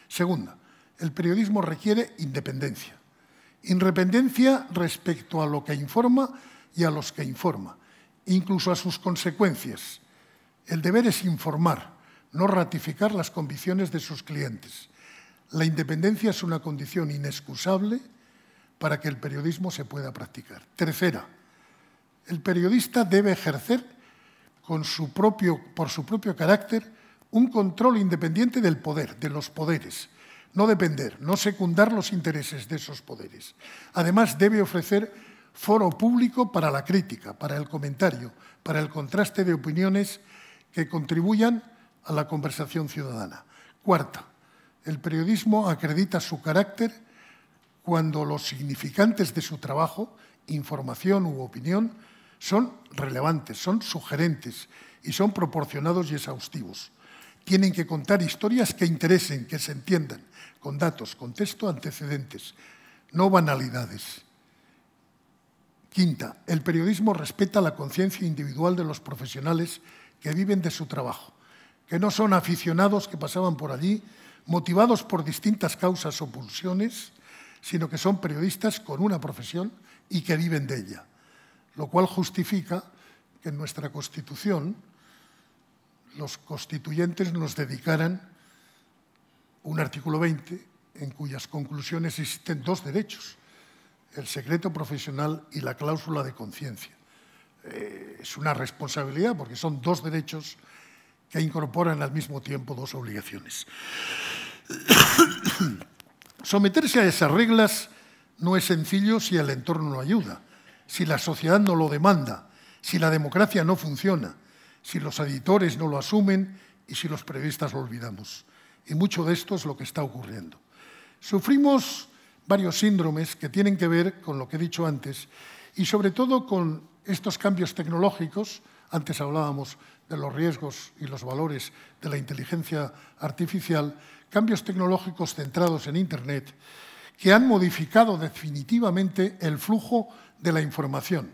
Segunda, el periodismo requiere independencia. Independencia respecto a lo que informa y a los que informa, incluso a sus consecuencias. El deber es informar, no ratificar las convicciones de sus clientes. La independencia es una condición inexcusable para que el periodismo se pueda practicar. Tercera, el periodista debe ejercer con su propio, por su propio carácter un control independiente del poder, de los poderes, no depender, no secundar los intereses de esos poderes. Además, debe ofrecer foro público para la crítica, para el comentario, para el contraste de opiniones que contribuyan a la conversación ciudadana. Cuarta, el periodismo acredita su carácter cuando los significantes de su trabajo, información u opinión, son relevantes, son sugerentes y son proporcionados y exhaustivos. Tienen que contar historias que interesen, que se entiendan, con datos, contexto, antecedentes, no banalidades. Quinta, el periodismo respeta la conciencia individual de los profesionales que viven de su trabajo, que no son aficionados que pasaban por allí, motivados por distintas causas o pulsiones, sino que son periodistas con una profesión y que viven de ella, lo cual justifica que en nuestra Constitución los constituyentes nos dedicaran un artículo 20 en cuyas conclusiones existen dos derechos, el secreto profesional y la cláusula de conciencia. Eh, es una responsabilidad porque son dos derechos que incorporan al mismo tiempo dos obligaciones. <coughs> Someterse a esas reglas no es sencillo si el entorno no ayuda, si la sociedad no lo demanda, si la democracia no funciona, si los editores no lo asumen y si los periodistas lo olvidamos. Y mucho de esto es lo que está ocurriendo. Sufrimos varios síndromes que tienen que ver con lo que he dicho antes y sobre todo con estos cambios tecnológicos. Antes hablábamos de los riesgos y los valores de la inteligencia artificial, cambios tecnológicos centrados en Internet que han modificado definitivamente el flujo de la información,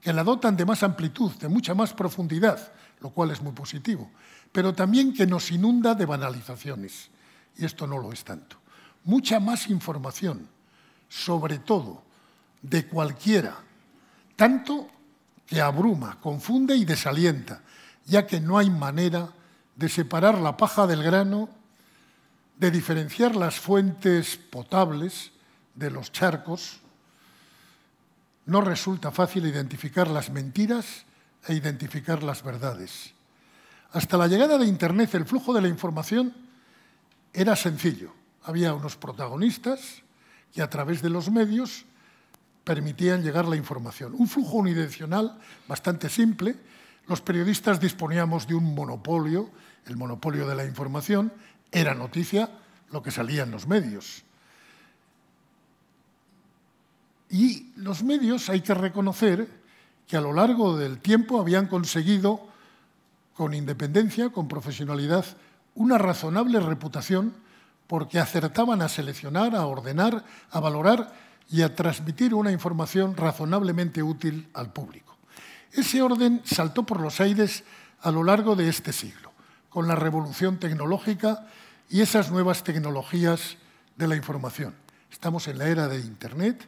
que la dotan de más amplitud, de mucha más profundidad, lo cual es muy positivo, pero también que nos inunda de banalizaciones, y esto no lo es tanto mucha más información, sobre todo de cualquiera, tanto que abruma, confunde y desalienta, ya que no hay manera de separar la paja del grano, de diferenciar las fuentes potables de los charcos, no resulta fácil identificar las mentiras e identificar las verdades. Hasta la llegada de Internet el flujo de la información era sencillo había unos protagonistas que a través de los medios permitían llegar la información. Un flujo unidireccional bastante simple. Los periodistas disponíamos de un monopolio, el monopolio de la información, era noticia lo que salía en los medios. Y los medios, hay que reconocer que a lo largo del tiempo habían conseguido, con independencia, con profesionalidad, una razonable reputación porque acertaban a seleccionar, a ordenar, a valorar y a transmitir una información razonablemente útil al público. Ese orden saltó por los aires a lo largo de este siglo, con la revolución tecnológica y esas nuevas tecnologías de la información. Estamos en la era de Internet,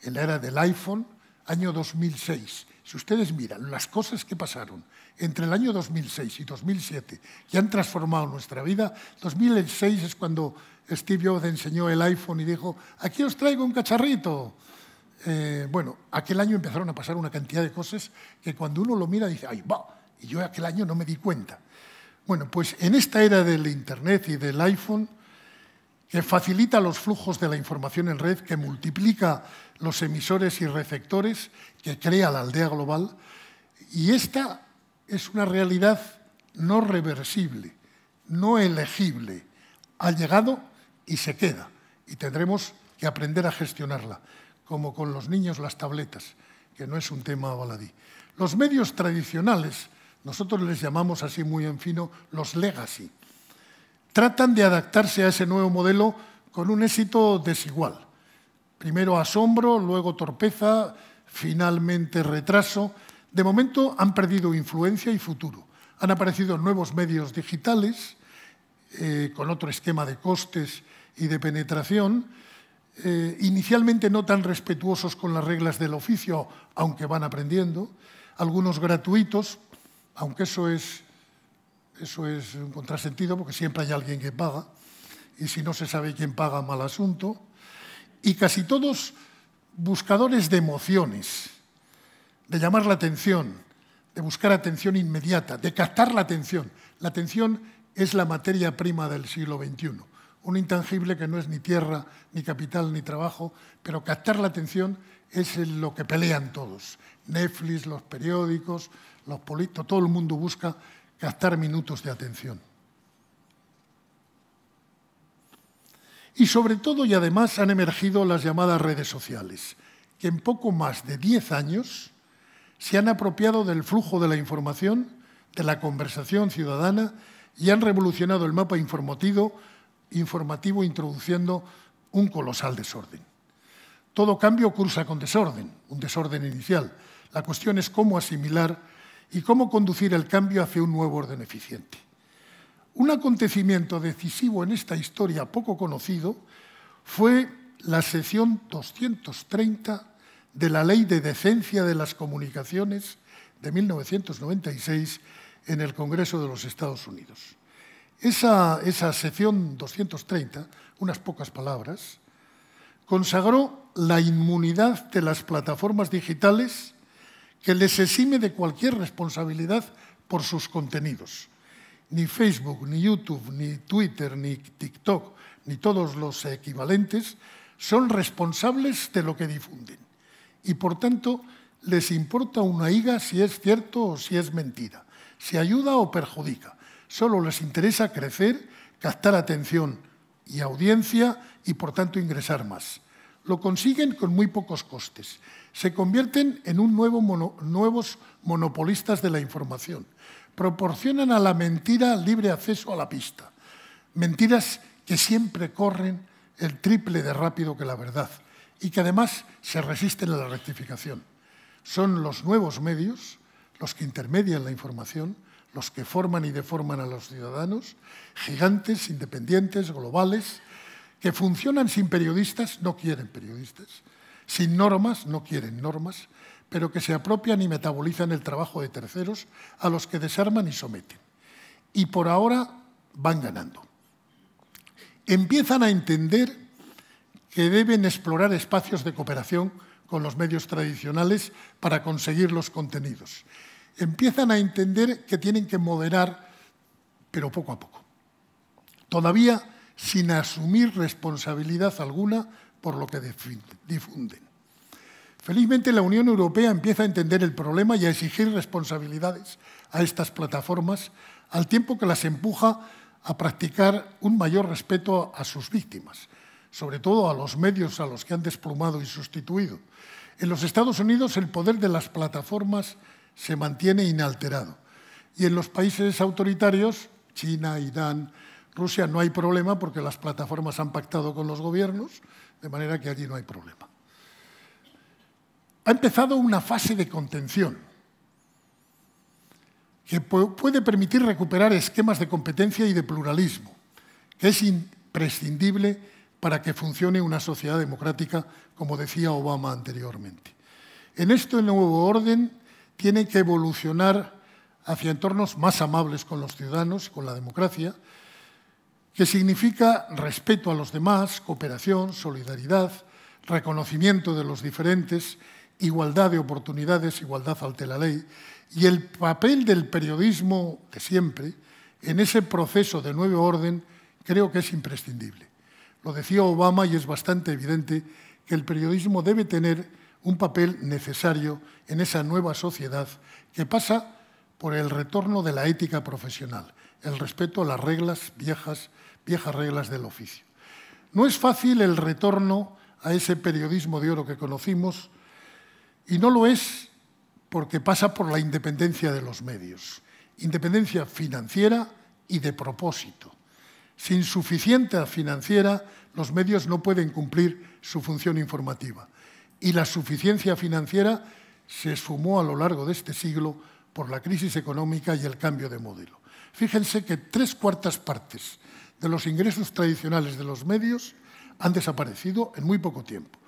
en la era del iPhone, año 2006. Si ustedes miran las cosas que pasaron entre el año 2006 y 2007, que han transformado nuestra vida. 2006 es cuando Steve Jobs enseñó el iPhone y dijo, aquí os traigo un cacharrito. Eh, bueno, aquel año empezaron a pasar una cantidad de cosas que cuando uno lo mira dice, ay, va, y yo aquel año no me di cuenta. Bueno, pues en esta era del Internet y del iPhone, que facilita los flujos de la información en red, que multiplica los emisores y receptores, que crea la aldea global, y esta es una realidad no reversible, no elegible. Ha llegado y se queda. Y tendremos que aprender a gestionarla, como con los niños las tabletas, que no es un tema baladí. Los medios tradicionales, nosotros les llamamos así muy en fino los legacy, tratan de adaptarse a ese nuevo modelo con un éxito desigual. Primero asombro, luego torpeza, finalmente retraso de momento han perdido influencia y futuro. Han aparecido nuevos medios digitales eh, con otro esquema de costes y de penetración, eh, inicialmente no tan respetuosos con las reglas del oficio, aunque van aprendiendo, algunos gratuitos, aunque eso es, eso es un contrasentido porque siempre hay alguien que paga, y si no se sabe quién paga, mal asunto, y casi todos buscadores de emociones de llamar la atención, de buscar atención inmediata, de captar la atención. La atención es la materia prima del siglo XXI, un intangible que no es ni tierra, ni capital, ni trabajo, pero captar la atención es lo que pelean todos. Netflix, los periódicos, los políticos, todo el mundo busca captar minutos de atención. Y sobre todo y además han emergido las llamadas redes sociales, que en poco más de 10 años se han apropiado del flujo de la información, de la conversación ciudadana y han revolucionado el mapa informativo, introduciendo un colosal desorden. Todo cambio cursa con desorden, un desorden inicial. La cuestión es cómo asimilar y cómo conducir el cambio hacia un nuevo orden eficiente. Un acontecimiento decisivo en esta historia poco conocido fue la sesión 230 de la Ley de Decencia de las Comunicaciones de 1996 en el Congreso de los Estados Unidos. Esa, sección 230, unas pocas palabras, consagró la inmunidad de las plataformas digitales que les exime de cualquier responsabilidad por sus contenidos. Ni Facebook, ni YouTube, ni Twitter, ni TikTok, ni todos los equivalentes son responsables de lo que difunden y por tanto les importa una higa si es cierto o si es mentira, si ayuda o perjudica. Solo les interesa crecer, captar atención y audiencia y por tanto ingresar más. Lo consiguen con muy pocos costes. Se convierten en un nuevo nuevos monopolistas de la información. Proporcionan a la mentira libre acceso a la pista. Mentiras que siempre corren el triple de rápido que la verdad y que además se resisten a la rectificación. Son los nuevos medios los que intermedian la información, los que forman y deforman a los ciudadanos, gigantes, independientes, globales, que funcionan sin periodistas, no quieren periodistas, sin normas, no quieren normas, pero que se apropian y metabolizan el trabajo de terceros a los que desarman y someten. Y por ahora van ganando. Empiezan a entender que deben explorar espacios de cooperación con los medios tradicionales para conseguir los contenidos. Empiezan a entender que tienen que moderar, pero poco a poco. Todavía sin asumir responsabilidad alguna por lo que difunden. Felizmente la Unión Europea empieza a entender el problema y a exigir responsabilidades a estas plataformas, al tiempo que las empuja a practicar un mayor respeto a sus víctimas, sobre todo a los medios a los que han desplumado y sustituido. En los Estados Unidos el poder de las plataformas se mantiene inalterado. Y en los países autoritarios, China, Irán, Rusia, no hay problema porque las plataformas han pactado con los gobiernos, de manera que allí no hay problema. Ha empezado una fase de contención que puede permitir recuperar esquemas de competencia y de pluralismo, que es imprescindible para que funcione una sociedad democrática, como decía Obama anteriormente. En esto el nuevo orden tiene que evolucionar hacia entornos más amables con los ciudadanos, con la democracia, que significa respeto a los demás, cooperación, solidaridad, reconocimiento de los diferentes, igualdad de oportunidades, igualdad ante la ley, y el papel del periodismo de siempre en ese proceso de nuevo orden creo que es imprescindible. Lo decía Obama y es bastante evidente que el periodismo debe tener un papel necesario en esa nueva sociedad que pasa por el retorno de la ética profesional, el respeto a las reglas viejas, viejas reglas del oficio. No es fácil el retorno a ese periodismo de oro que conocimos y no lo es porque pasa por la independencia de los medios, independencia financiera y de propósito. Sin suficiencia financiera, los medios no pueden cumplir su función informativa. Y la suficiencia financiera se esfumó a lo largo de este siglo por la crisis económica y el cambio de modelo. Fíjense que tres cuartas partes de los ingresos tradicionales de los medios han desaparecido en muy poco tiempo.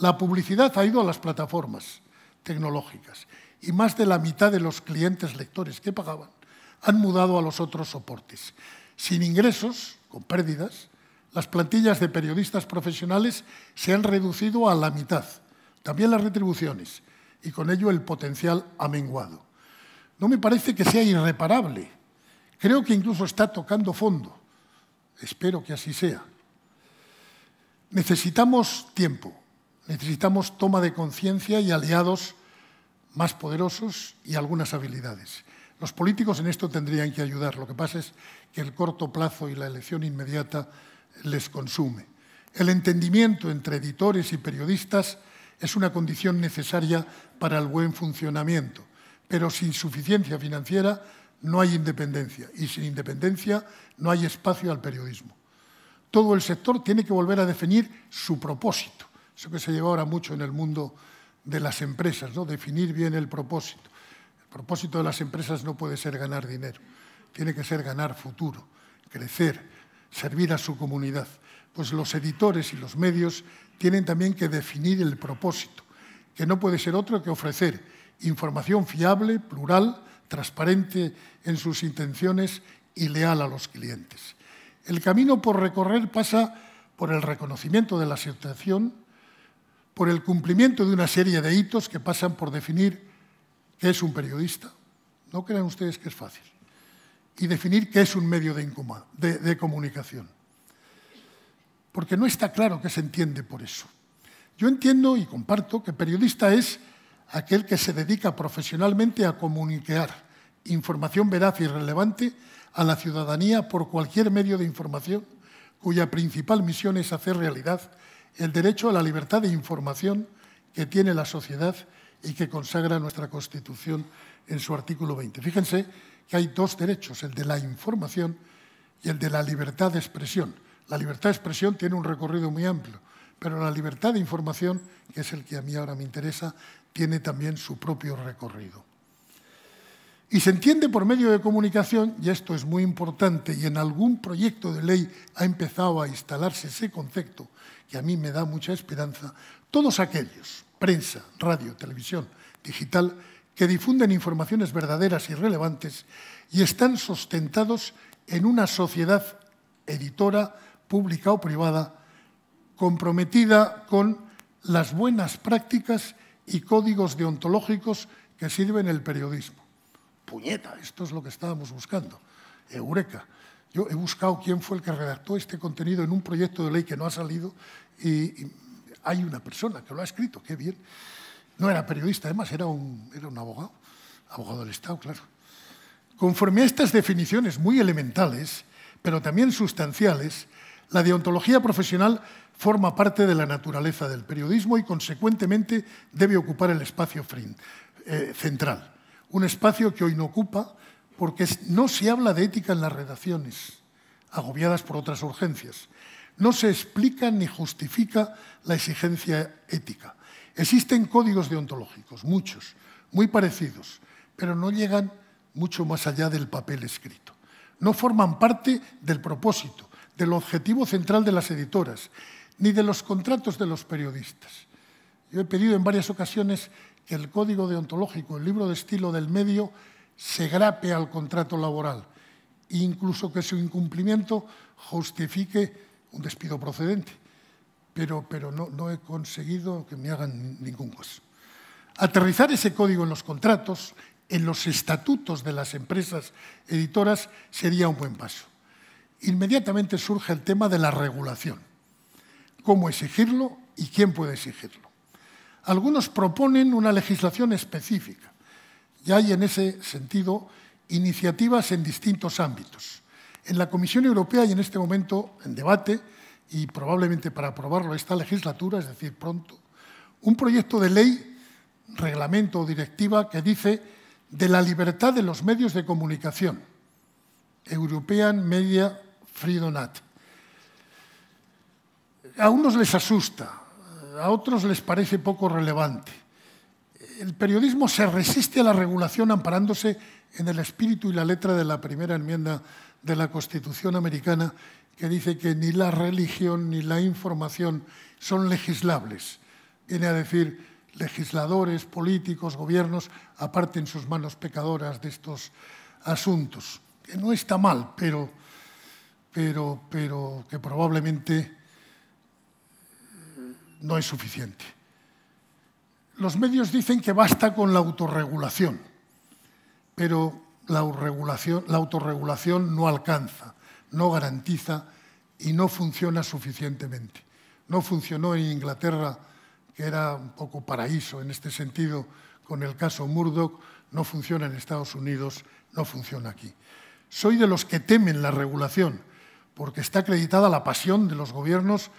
La publicidad ha ido a las plataformas tecnológicas y más de la mitad de los clientes lectores que pagaban han mudado a los otros soportes. Sin ingresos, con pérdidas, las plantillas de periodistas profesionales se han reducido a la mitad, también las retribuciones, y con ello el potencial amenguado. No me parece que sea irreparable. Creo que incluso está tocando fondo. Espero que así sea. Necesitamos tiempo, necesitamos toma de conciencia y aliados más poderosos y algunas habilidades. Los políticos en esto tendrían que ayudar. Lo que pasa es que el corto plazo y la elección inmediata les consume. El entendimiento entre editores y periodistas es una condición necesaria para el buen funcionamiento, pero sin suficiencia financiera no hay independencia y sin independencia no hay espacio al periodismo. Todo el sector tiene que volver a definir su propósito, eso que se lleva ahora mucho en el mundo de las empresas, ¿no? definir bien el propósito. El propósito de las empresas no puede ser ganar dinero, tiene que ser ganar futuro, crecer, servir a su comunidad. Pues los editores y los medios tienen también que definir el propósito, que no puede ser otro que ofrecer información fiable, plural, transparente en sus intenciones y leal a los clientes. El camino por recorrer pasa por el reconocimiento de la situación, por el cumplimiento de una serie de hitos que pasan por definir es un periodista. No crean ustedes que es fácil. Y definir qué es un medio de, de comunicación. Porque no está claro qué se entiende por eso. Yo entiendo y comparto que periodista es aquel que se dedica profesionalmente a comunicar información veraz y relevante a la ciudadanía por cualquier medio de información cuya principal misión es hacer realidad el derecho a la libertad de información que tiene la sociedad y que consagra nuestra Constitución en su artículo 20. Fíjense que hay dos derechos, el de la información y el de la libertad de expresión. La libertad de expresión tiene un recorrido muy amplio, pero la libertad de información, que es el que a mí ahora me interesa, tiene también su propio recorrido. Y se entiende por medio de comunicación, y esto es muy importante, y en algún proyecto de ley ha empezado a instalarse ese concepto, que a mí me da mucha esperanza, todos aquellos prensa, radio, televisión, digital, que difunden informaciones verdaderas y relevantes y están sustentados en una sociedad editora, pública o privada, comprometida con las buenas prácticas y códigos deontológicos que sirven el periodismo. Puñeta, esto es lo que estábamos buscando. Eureka. Yo he buscado quién fue el que redactó este contenido en un proyecto de ley que no ha salido y, y hay una persona que lo ha escrito, qué bien. No era periodista, además, era un, era un abogado, abogado del Estado, claro. Conforme a estas definiciones muy elementales, pero también sustanciales, la deontología profesional forma parte de la naturaleza del periodismo y, consecuentemente, debe ocupar el espacio eh, central. Un espacio que hoy no ocupa porque no se habla de ética en las redacciones, agobiadas por otras urgencias. No se explica ni justifica la exigencia ética. Existen códigos deontológicos, muchos, muy parecidos, pero no llegan mucho más allá del papel escrito. No forman parte del propósito, del objetivo central de las editoras, ni de los contratos de los periodistas. Yo he pedido en varias ocasiones que el código deontológico, el libro de estilo del medio, se grape al contrato laboral, incluso que su incumplimiento justifique un despido procedente, pero, pero no, no he conseguido que me hagan ningún caso. Aterrizar ese código en los contratos, en los estatutos de las empresas editoras, sería un buen paso. Inmediatamente surge el tema de la regulación. ¿Cómo exigirlo y quién puede exigirlo? Algunos proponen una legislación específica. Y hay en ese sentido iniciativas en distintos ámbitos. En la Comisión Europea y en este momento en debate, y probablemente para aprobarlo esta legislatura, es decir, pronto, un proyecto de ley, reglamento o directiva que dice de la libertad de los medios de comunicación, European Media Freedom Act. A unos les asusta, a otros les parece poco relevante el periodismo se resiste a la regulación amparándose en el espíritu y la letra de la primera enmienda de la Constitución americana, que dice que ni la religión ni la información son legislables. Viene a decir, legisladores, políticos, gobiernos, aparten sus manos pecadoras de estos asuntos, que no está mal, pero, pero, pero que probablemente no es suficiente los medios dicen que basta con la autorregulación, pero la autorregulación, no alcanza, no garantiza y no funciona suficientemente. No funcionó en Inglaterra, que era un poco paraíso en este sentido, con el caso Murdoch, no funciona en Estados Unidos, no funciona aquí. Soy de los que temen la regulación, porque está acreditada la pasión de los gobiernos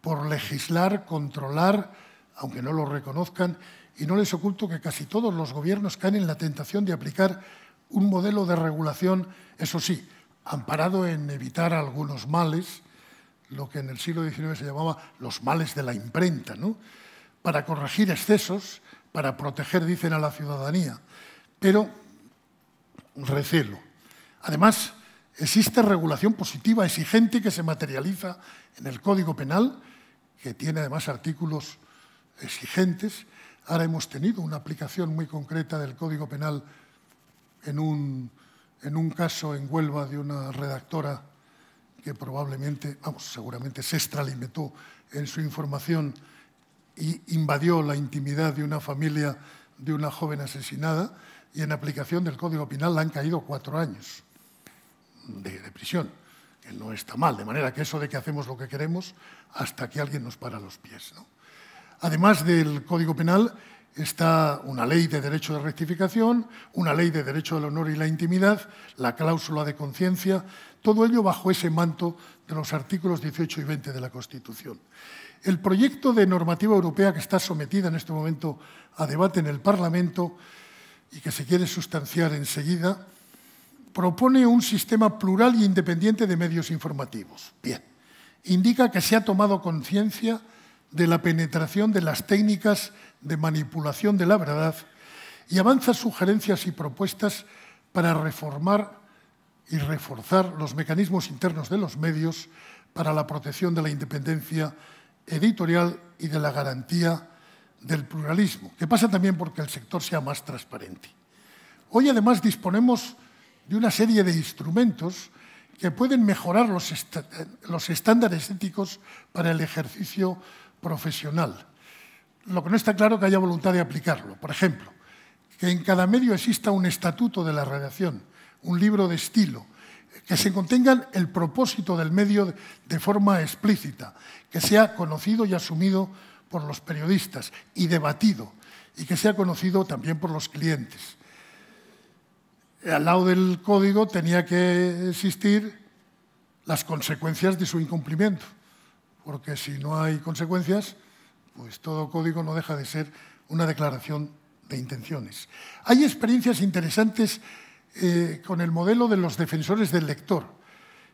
por legislar, controlar aunque no lo reconozcan, y no les oculto que casi todos los gobiernos caen en la tentación de aplicar un modelo de regulación, eso sí, amparado en evitar algunos males, lo que en el siglo XIX se llamaba los males de la imprenta, para corregir excesos, para proteger, dicen, a la ciudadanía. Pero recelo. Además, existe regulación positiva, exigente, que se materializa en el Código Penal, que tiene además artículos exigentes. Ahora hemos tenido una aplicación muy concreta del Código Penal en un, en un caso en Huelva de una redactora que probablemente, vamos, seguramente se extralimitó en su información e invadió la intimidad de una familia de una joven asesinada y en aplicación del Código Penal le han caído cuatro años de, de, prisión, que no está mal. De manera que eso de que hacemos lo que queremos hasta que alguien nos para los pies. ¿no? Además del Código Penal está una ley de derecho de rectificación, una ley de derecho al honor y la intimidad, la cláusula de conciencia, todo ello bajo ese manto de los artículos 18 y 20 de la Constitución. El proyecto de normativa europea que está sometida en este momento a debate en el Parlamento y que se quiere sustanciar enseguida, propone un sistema plural y e independiente de medios informativos. Bien, indica que se ha tomado conciencia de la penetración de las técnicas de manipulación de la verdad y avanza sugerencias y propuestas para reformar y reforzar los mecanismos internos de los medios para la protección de la independencia editorial y de la garantía del pluralismo, que pasa también porque el sector sea más transparente. Hoy además disponemos de una serie de instrumentos que pueden mejorar los, los estándares éticos para el ejercicio profesional. Lo que no está claro es que haya voluntad de aplicarlo. Por ejemplo, que en cada medio exista un estatuto de la redacción, un libro de estilo, que se contenga el propósito del medio de forma explícita, que sea conocido y asumido por los periodistas y debatido, y que sea conocido también por los clientes. Al lado del código tenía que existir las consecuencias de su incumplimiento porque si no hay consecuencias, pues todo código no deja de ser una declaración de intenciones. Hay experiencias interesantes eh, con el modelo de los defensores del lector,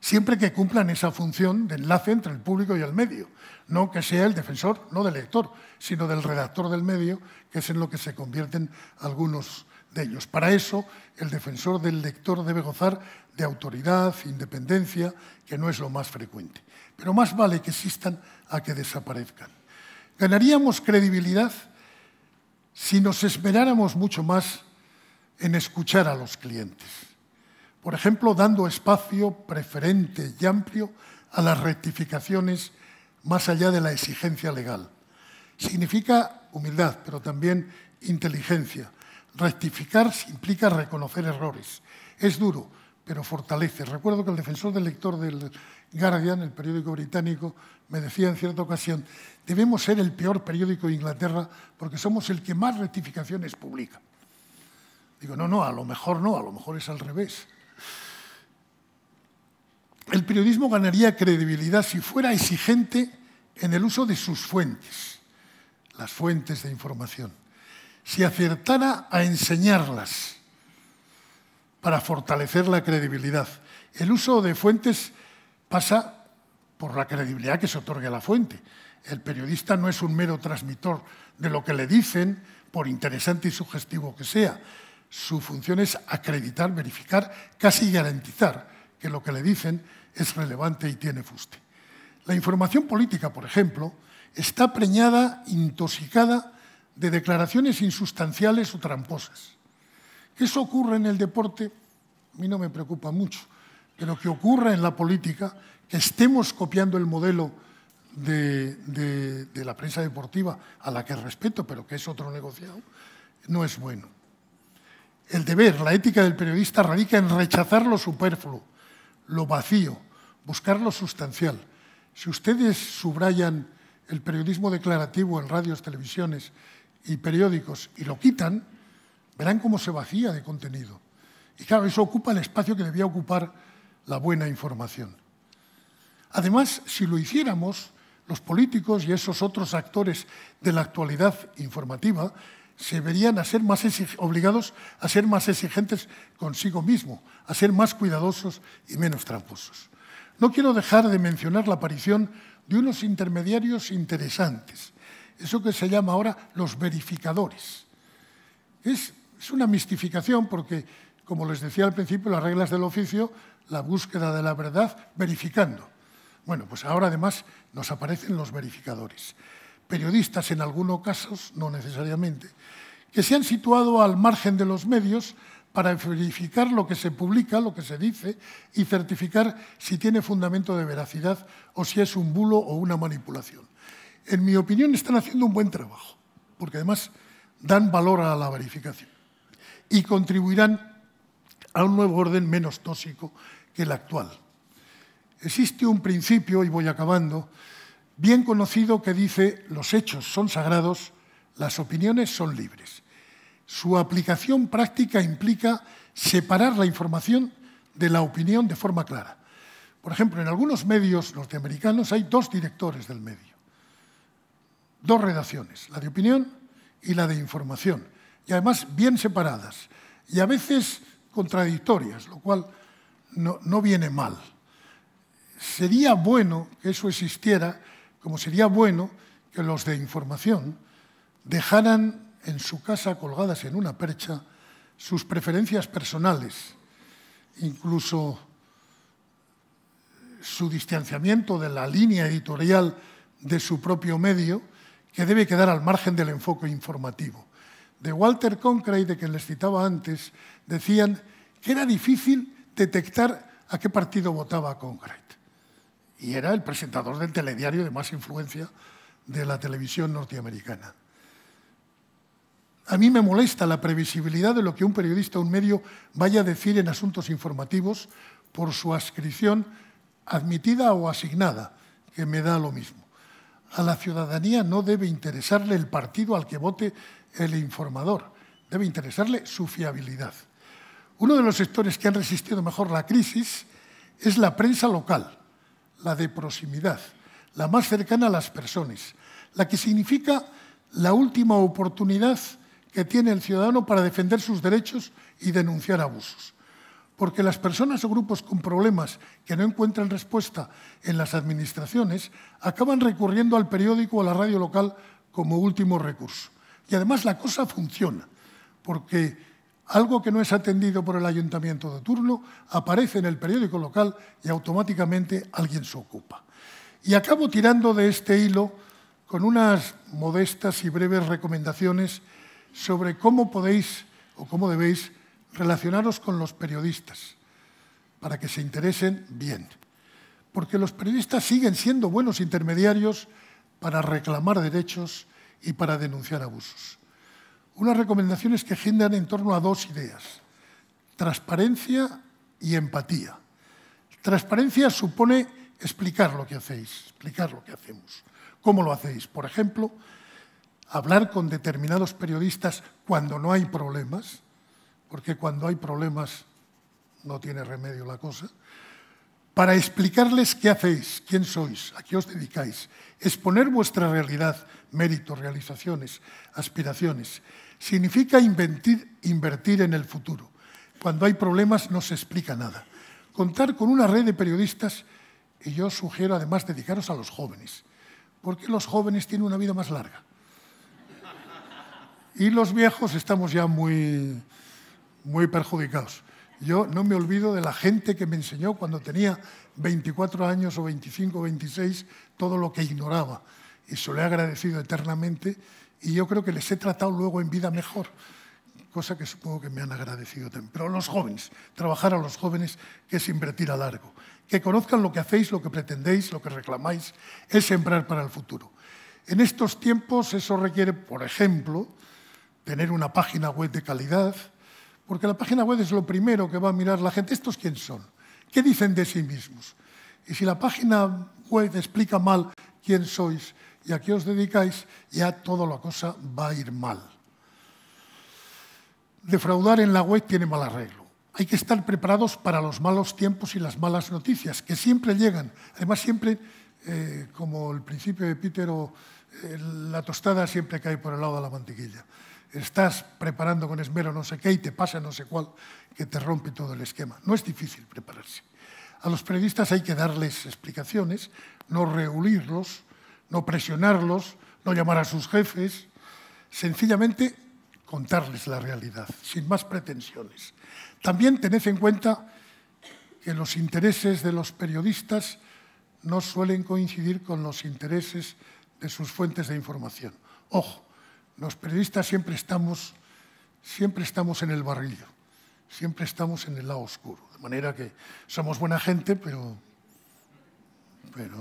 siempre que cumplan esa función de enlace entre el público y el medio, no que sea el defensor, no del lector, sino del redactor del medio, que es en lo que se convierten algunos de ellos. Para eso, el defensor del lector debe gozar de autoridad, independencia, que no es lo más frecuente. Pero más vale que existan a que desaparezcan. Ganaríamos credibilidad si nos esperáramos mucho más en escuchar a los clientes. Por ejemplo, dando espacio preferente y amplio a las rectificaciones más allá de la exigencia legal. Significa humildad, pero también inteligencia, Rectificar implica reconocer errores. Es duro, pero fortalece. Recuerdo que el defensor del lector del Guardian, el periódico británico, me decía en cierta ocasión, debemos ser el peor periódico de Inglaterra porque somos el que más rectificaciones publica. Digo, no, no, a lo mejor no, a lo mejor es al revés. El periodismo ganaría credibilidad si fuera exigente en el uso de sus fuentes, las fuentes de información si acertara a enseñarlas para fortalecer la credibilidad. El uso de fuentes pasa por la credibilidad que se otorgue a la fuente. El periodista no es un mero transmitor de lo que le dicen, por interesante y sugestivo que sea. Su función es acreditar, verificar, casi garantizar que lo que le dicen es relevante y tiene fuste. La información política, por ejemplo, está preñada, intoxicada de declaraciones insustanciales o tramposas. eso ocurre en el deporte, a mí no me preocupa mucho, pero que ocurra en la política, que estemos copiando el modelo de la prensa deportiva, a la que respeto, pero que es otro negociado, no es bueno. El deber, la ética del periodista radica en rechazar lo superfluo, lo vacío, buscar lo sustancial. Si ustedes subrayan el periodismo declarativo en radios, televisiones y periódicos y lo quitan, verán cómo se vacía de contenido. Y claro, eso ocupa el espacio que debía ocupar la buena información. Además, si lo hiciéramos, los políticos y esos otros actores de la actualidad informativa se verían a ser más obligados a ser más exigentes consigo mismo, a ser más cuidadosos y menos tramposos. No quiero dejar de mencionar la aparición de unos intermediarios interesantes, eso que se llama ahora los verificadores. Es, una mistificación porque, como les decía al principio, las reglas del oficio, la búsqueda de la verdad verificando. Bueno, pues ahora además nos aparecen los verificadores, periodistas en algunos casos, no necesariamente, que se han situado al margen de los medios para verificar lo que se publica, lo que se dice, y certificar si tiene fundamento de veracidad o si es un bulo o una manipulación en mi opinión, están haciendo un buen trabajo, porque además dan valor a la verificación y contribuirán a un nuevo orden menos tóxico que el actual. Existe un principio, y voy acabando, bien conocido que dice los hechos son sagrados, las opiniones son libres. Su aplicación práctica implica separar la información de la opinión de forma clara. Por ejemplo, en algunos medios norteamericanos hay dos directores del medio dos redacciones, la de opinión y la de información, y además bien separadas, y a veces contradictorias, lo cual no, no viene mal. Sería bueno que eso existiera, como sería bueno que los de información dejaran en su casa colgadas en una percha sus preferencias personales, incluso su distanciamiento de la línea editorial de su propio medio que debe quedar al margen del enfoque informativo. De Walter Conkray, de quien les citaba antes, decían que era difícil detectar a qué partido votaba Conkray. Y era el presentador del telediario de más influencia de la televisión norteamericana. A mí me molesta la previsibilidad de lo que un periodista o un medio vaya a decir en asuntos informativos por su adscripción admitida o asignada, que me da lo mismo. A la ciudadanía no debe interesarle el partido al que vote el informador, debe interesarle su fiabilidad. Uno de los sectores que han resistido mejor la crisis es la prensa local, la de proximidad, la más cercana a las personas, la que significa la última oportunidad que tiene el ciudadano para defender sus derechos y denunciar abusos. Porque las personas o grupos con problemas que no encuentran respuesta en las administraciones acaban recurriendo al periódico o a la radio local como último recurso. Y además la cosa funciona, porque algo que no es atendido por el ayuntamiento de turno aparece en el periódico local y automáticamente alguien se ocupa. Y acabo tirando de este hilo con unas modestas y breves recomendaciones sobre cómo podéis o cómo debéis relacionaros con los periodistas, para que se interesen bien. Porque los periodistas siguen siendo buenos intermediarios para reclamar derechos y para denunciar abusos. Unas recomendaciones que giran en torno a dos ideas, transparencia y empatía. Transparencia supone explicar lo que hacéis, explicar lo que hacemos, cómo lo hacéis. Por ejemplo, hablar con determinados periodistas cuando no hay problemas, porque cuando hay problemas no tiene remedio la cosa, para explicarles qué hacéis, quién sois, a qué os dedicáis, exponer vuestra realidad, méritos, realizaciones, aspiraciones. Significa inventir, invertir en el futuro. Cuando hay problemas no se explica nada. Contar con una red de periodistas y yo sugiero además dedicaros a los jóvenes, porque los jóvenes tienen una vida más larga. Y los viejos estamos ya muy muy perjudicados. Yo no me olvido de la gente que me enseñó cuando tenía 24 años o 25, 26, todo lo que ignoraba. Y se lo he agradecido eternamente y yo creo que les he tratado luego en vida mejor, cosa que supongo que me han agradecido también. Pero los jóvenes, trabajar a los jóvenes que invertir a largo. Que conozcan lo que hacéis, lo que pretendéis, lo que reclamáis, es sembrar para el futuro. En estos tiempos eso requiere, por ejemplo, tener una página web de calidad, porque la página web es lo primero que va a mirar la gente. ¿Estos quién son? ¿Qué dicen de sí mismos? Y si la página web explica mal quién sois y a qué os dedicáis, ya toda la cosa va a ir mal. Defraudar en la web tiene mal arreglo. Hay que estar preparados para los malos tiempos y las malas noticias, que siempre llegan. Además, siempre, eh, como el principio de Peter eh, la tostada, siempre cae por el lado de la mantequilla estás preparando con esmero no sé qué y te pasa no sé cuál, que te rompe todo el esquema. No es difícil prepararse. A los periodistas hay que darles explicaciones, no reulirlos, no presionarlos, no llamar a sus jefes, sencillamente contarles la realidad, sin más pretensiones. También tened en cuenta que los intereses de los periodistas no suelen coincidir con los intereses de sus fuentes de información. Ojo, los periodistas siempre estamos, siempre estamos en el barrillo, siempre estamos en el lado oscuro. De manera que somos buena gente, pero, pero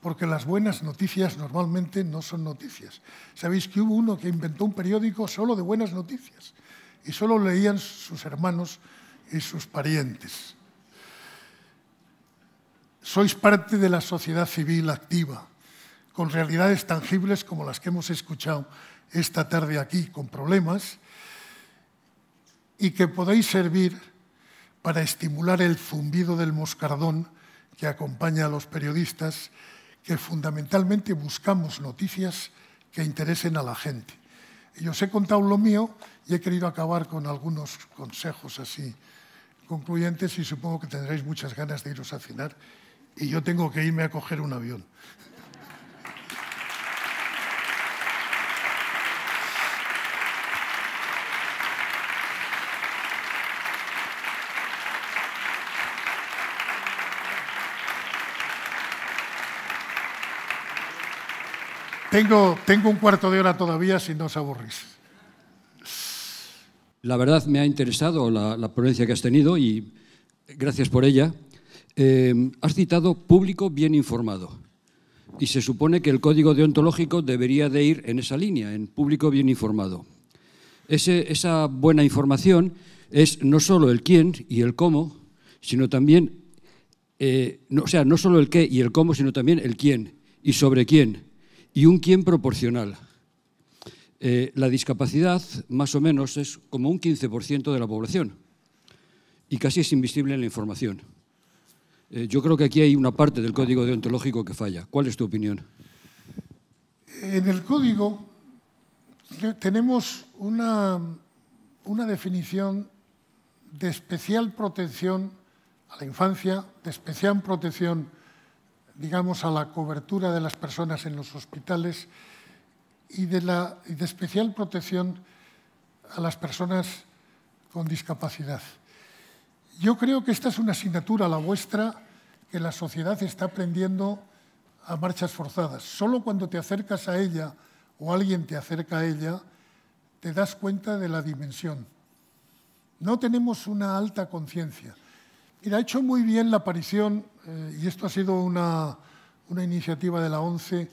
porque las buenas noticias normalmente no son noticias. Sabéis que hubo uno que inventó un periódico solo de buenas noticias y solo leían sus hermanos y sus parientes. Sois parte de la sociedad civil activa con realidades tangibles como las que hemos escuchado esta tarde aquí, con problemas, y que podéis servir para estimular el zumbido del moscardón que acompaña a los periodistas, que fundamentalmente buscamos noticias que interesen a la gente. Yo os he contado lo mío y he querido acabar con algunos consejos así concluyentes y supongo que tendréis muchas ganas de iros a cenar y yo tengo que irme a coger un avión. Tengo, un cuarto de hora todavía si no os aburrís. La verdad me ha interesado la, la que has tenido y gracias por ella. Eh, has citado público bien informado y se supone que el código deontológico debería de ir en esa línea, en público bien informado. esa buena información es no solo el quién y el cómo, sino también, eh, o sea, no solo el qué y el cómo, sino también el quién y sobre quién y un quién proporcional. Eh, la discapacidad, más o menos, es como un 15% de la población y casi es invisible en la información. Eh, yo creo que aquí hay una parte del código deontológico que falla. ¿Cuál es tu opinión? En el código tenemos una, una definición de especial protección a la infancia, de especial protección digamos, a la cobertura de las personas en los hospitales y de, la, de especial protección a las personas con discapacidad. Yo creo que esta es una asignatura, la vuestra, que la sociedad está aprendiendo a marchas forzadas. Solo cuando te acercas a ella o alguien te acerca a ella, te das cuenta de la dimensión. No tenemos una alta conciencia. Mira, ha hecho muy bien la aparición eh, y esto ha sido una, iniciativa de la ONCE,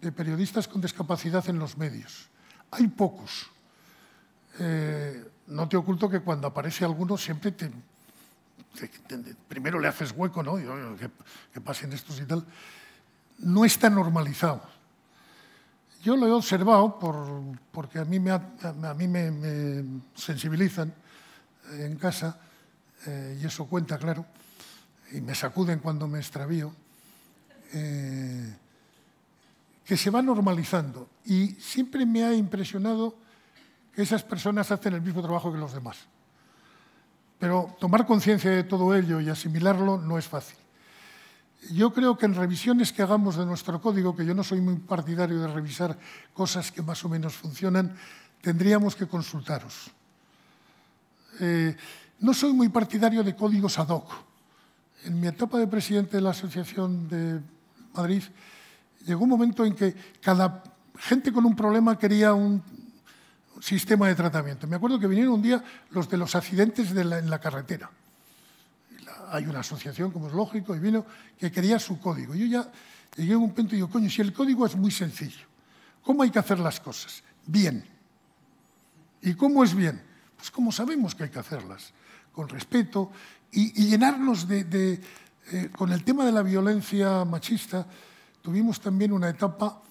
de periodistas con discapacidad en los medios. Hay pocos. Eh, no te oculto que cuando aparece alguno siempre te, primero le haces hueco, ¿no? que, pasen estos y tal. No está normalizado. Yo lo he observado porque a mí me, a mí me, sensibilizan en casa, eh, y eso cuenta, claro y me sacuden cuando me extravío, eh, que se va normalizando. Y siempre me ha impresionado que esas personas hacen el mismo trabajo que los demás. Pero tomar conciencia de todo ello y asimilarlo no es fácil. Yo creo que en revisiones que hagamos de nuestro código, que yo no soy muy partidario de revisar cosas que más o menos funcionan, tendríamos que consultaros. Eh, no soy muy partidario de códigos ad hoc en mi etapa de presidente de la Asociación de Madrid, llegó un momento en que cada gente con un problema quería un sistema de tratamiento. Me acuerdo que vinieron un día los de los accidentes en la carretera. Hay una asociación, como es lógico, y vino que quería su código. Yo ya llegué a un punto y digo, coño, si el código es muy sencillo, ¿cómo hay que hacer las cosas? Bien. ¿Y cómo es bien? Pues como sabemos que hay que hacerlas, con respeto, y, llenarnos de... Eh, con el tema de la violencia machista, tuvimos también una etapa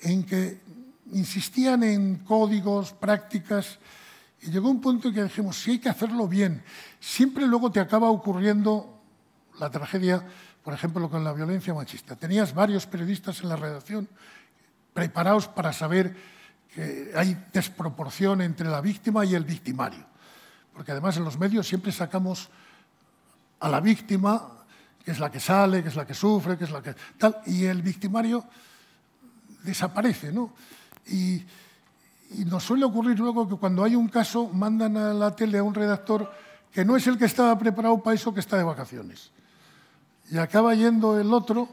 en que insistían en códigos, prácticas, y llegó un punto en que dijimos, si hay que hacerlo bien, siempre luego te acaba ocurriendo la tragedia, por ejemplo, con la violencia machista. Tenías varios periodistas en la redacción preparados para saber que hay desproporción entre la víctima y el victimario porque además en los medios siempre sacamos a la víctima, que es la que sale, que es la que sufre, que es la que tal, y el victimario desaparece, ¿no? Y, y nos suele ocurrir luego que cuando hay un caso mandan a la tele a un redactor que no es el que estaba preparado para eso, que está de vacaciones. Y acaba yendo el otro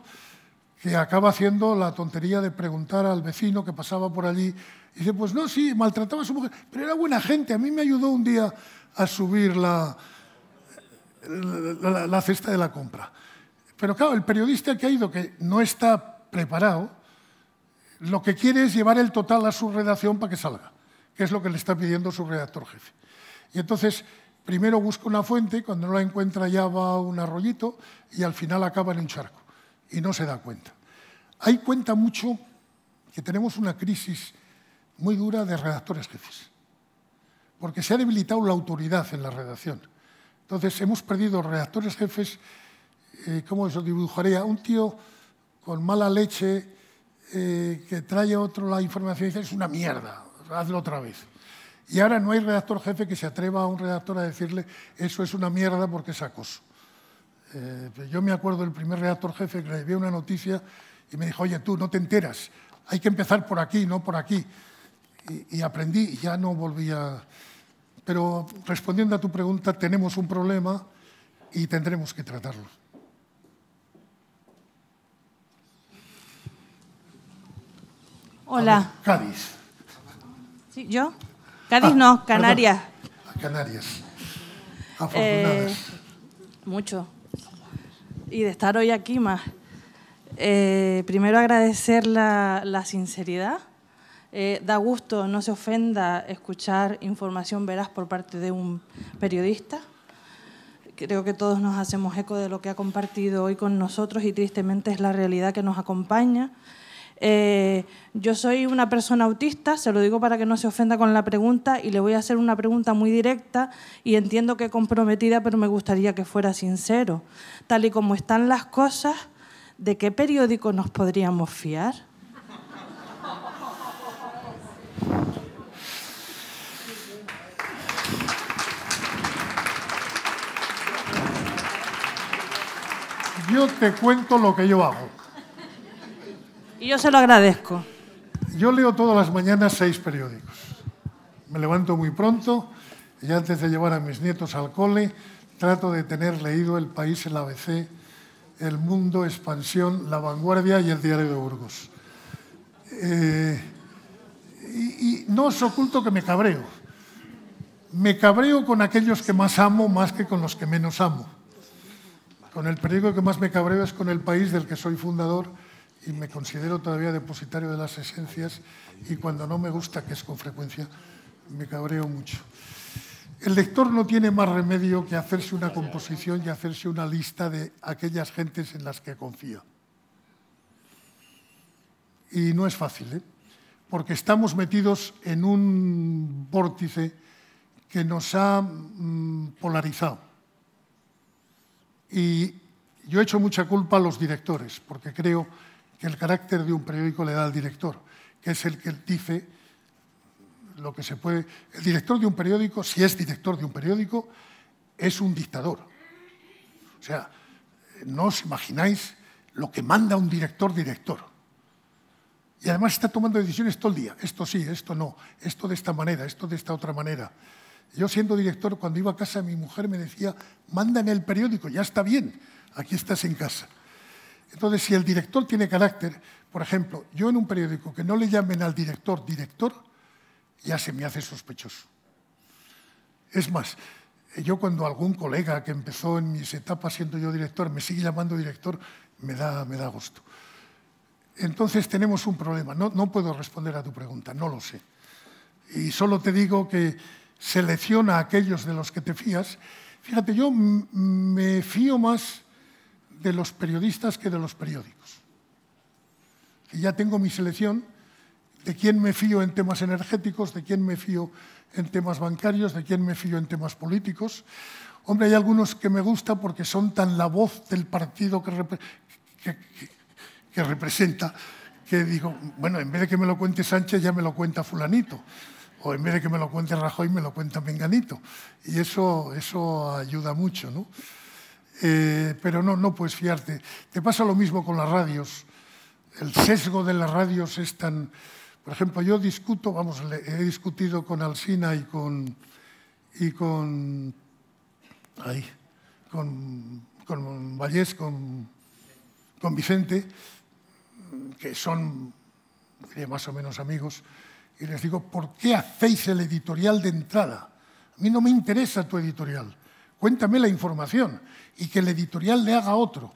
que acaba haciendo la tontería de preguntar al vecino que pasaba por allí Dice, pues no, sí, maltrataba a su mujer, pero era buena gente. A mí me ayudó un día a subir la, la, cesta de la compra. Pero claro, el periodista que ha ido, que no está preparado, lo que quiere es llevar el total a su redacción para que salga, que es lo que le está pidiendo su redactor jefe. Y entonces, primero busca una fuente, cuando no la encuentra ya va un arrollito y al final acaba en un charco y no se da cuenta. Ahí cuenta mucho que tenemos una crisis muy dura de redactores jefes, porque se ha debilitado la autoridad en la redacción. Entonces hemos perdido redactores jefes, eh, ¿cómo eso dibujaría? Un tío con mala leche eh, que trae a otro la información y dice, es una mierda, hazlo otra vez. Y ahora no hay redactor jefe que se atreva a un redactor a decirle, eso es una mierda porque es acoso. Eh, yo me acuerdo del primer redactor jefe que le dio una noticia y me dijo, oye, tú no te enteras, hay que empezar por aquí, no por aquí y, aprendí, ya no volví a... Pero respondiendo a tu pregunta, tenemos un problema y tendremos que tratarlo. Hola. Cádiz. ¿Yo? Cádiz no, ah, Canarias. Canarias. Afortunadas. Eh, mucho. Y de estar hoy aquí más. Eh, primero agradecer la sinceridad eh, da gusto, no se ofenda escuchar información veraz por parte de un periodista. Creo que todos nos hacemos eco de lo que ha compartido hoy con nosotros y tristemente es la realidad que nos acompaña. Eh, yo soy una persona autista, se lo digo para que no se ofenda con la pregunta y le voy a hacer una pregunta muy directa y entiendo que comprometida, pero me gustaría que fuera sincero. Tal y como están las cosas, ¿de qué periódico nos podríamos fiar? Yo te cuento lo que yo hago. Y yo se lo agradezco. Yo leo todas las mañanas seis periódicos. Me levanto muy pronto y antes de llevar a mis nietos al cole, trato de tener leído El País, el ABC, El Mundo, Expansión, La Vanguardia y El Diario de Burgos. Eh, y no os oculto que me cabreo. Me cabreo con aquellos que más amo más que con los que menos amo con el periódico que más me cabreo es con El País, del que soy fundador y me considero todavía depositario de las esencias y cuando no me gusta, que es con frecuencia, me cabreo mucho. El lector no tiene más remedio que hacerse una composición y hacerse una lista de aquellas gentes en las que confía. Y no es fácil, ¿eh? porque estamos metidos en un vórtice que nos ha mm, polarizado. Y yo echo mucha culpa a los directores, porque creo que el carácter de un periódico le da al director, que es el que dice lo que se puede... El director de un periódico, si es director de un periódico, es un dictador. O sea, no os imagináis lo que manda un director director. Y además está tomando decisiones todo el día. Esto sí, esto no, esto de esta manera, esto de esta otra manera. Yo siendo director, cuando iba a casa, mi mujer me decía, manda el periódico, ya está bien, aquí estás en casa. Entonces, si el director tiene carácter, por ejemplo, yo en un periódico que no le llamen al director director, ya se me hace sospechoso. Es más, yo cuando algún colega que empezó en mis etapas siendo yo director me sigue llamando director, me da, me da gusto. Entonces tenemos un problema. No, no puedo responder a tu pregunta, no lo sé. Y solo te digo que selecciona a aquellos de los que te fías. Fíjate, yo me fío más de los periodistas que de los periódicos. ya tengo mi selección de quién me fío en temas energéticos, de quién me fío en temas bancarios, de quién me fío en temas políticos. Hombre, hay algunos que me gusta porque son tan la voz del partido que representa que digo, bueno, en vez de que me lo cuente Sánchez, ya me lo cuenta fulanito o en vez de que me lo cuente Rajoy, me lo cuenta Menganito. Y eso, eso ayuda mucho, ¿no? Eh, pero no, no puedes fiarte. Te pasa lo mismo con las radios. El sesgo de las radios es tan... Por ejemplo, yo discuto, vamos, he discutido con Alsina y con... Y con ahí, con, con Vallés, con, con Vicente, que son diría, más o menos amigos, y les digo, ¿por qué hacéis el editorial de entrada? A mí no me interesa tu editorial. Cuéntame la información y que el editorial le haga otro.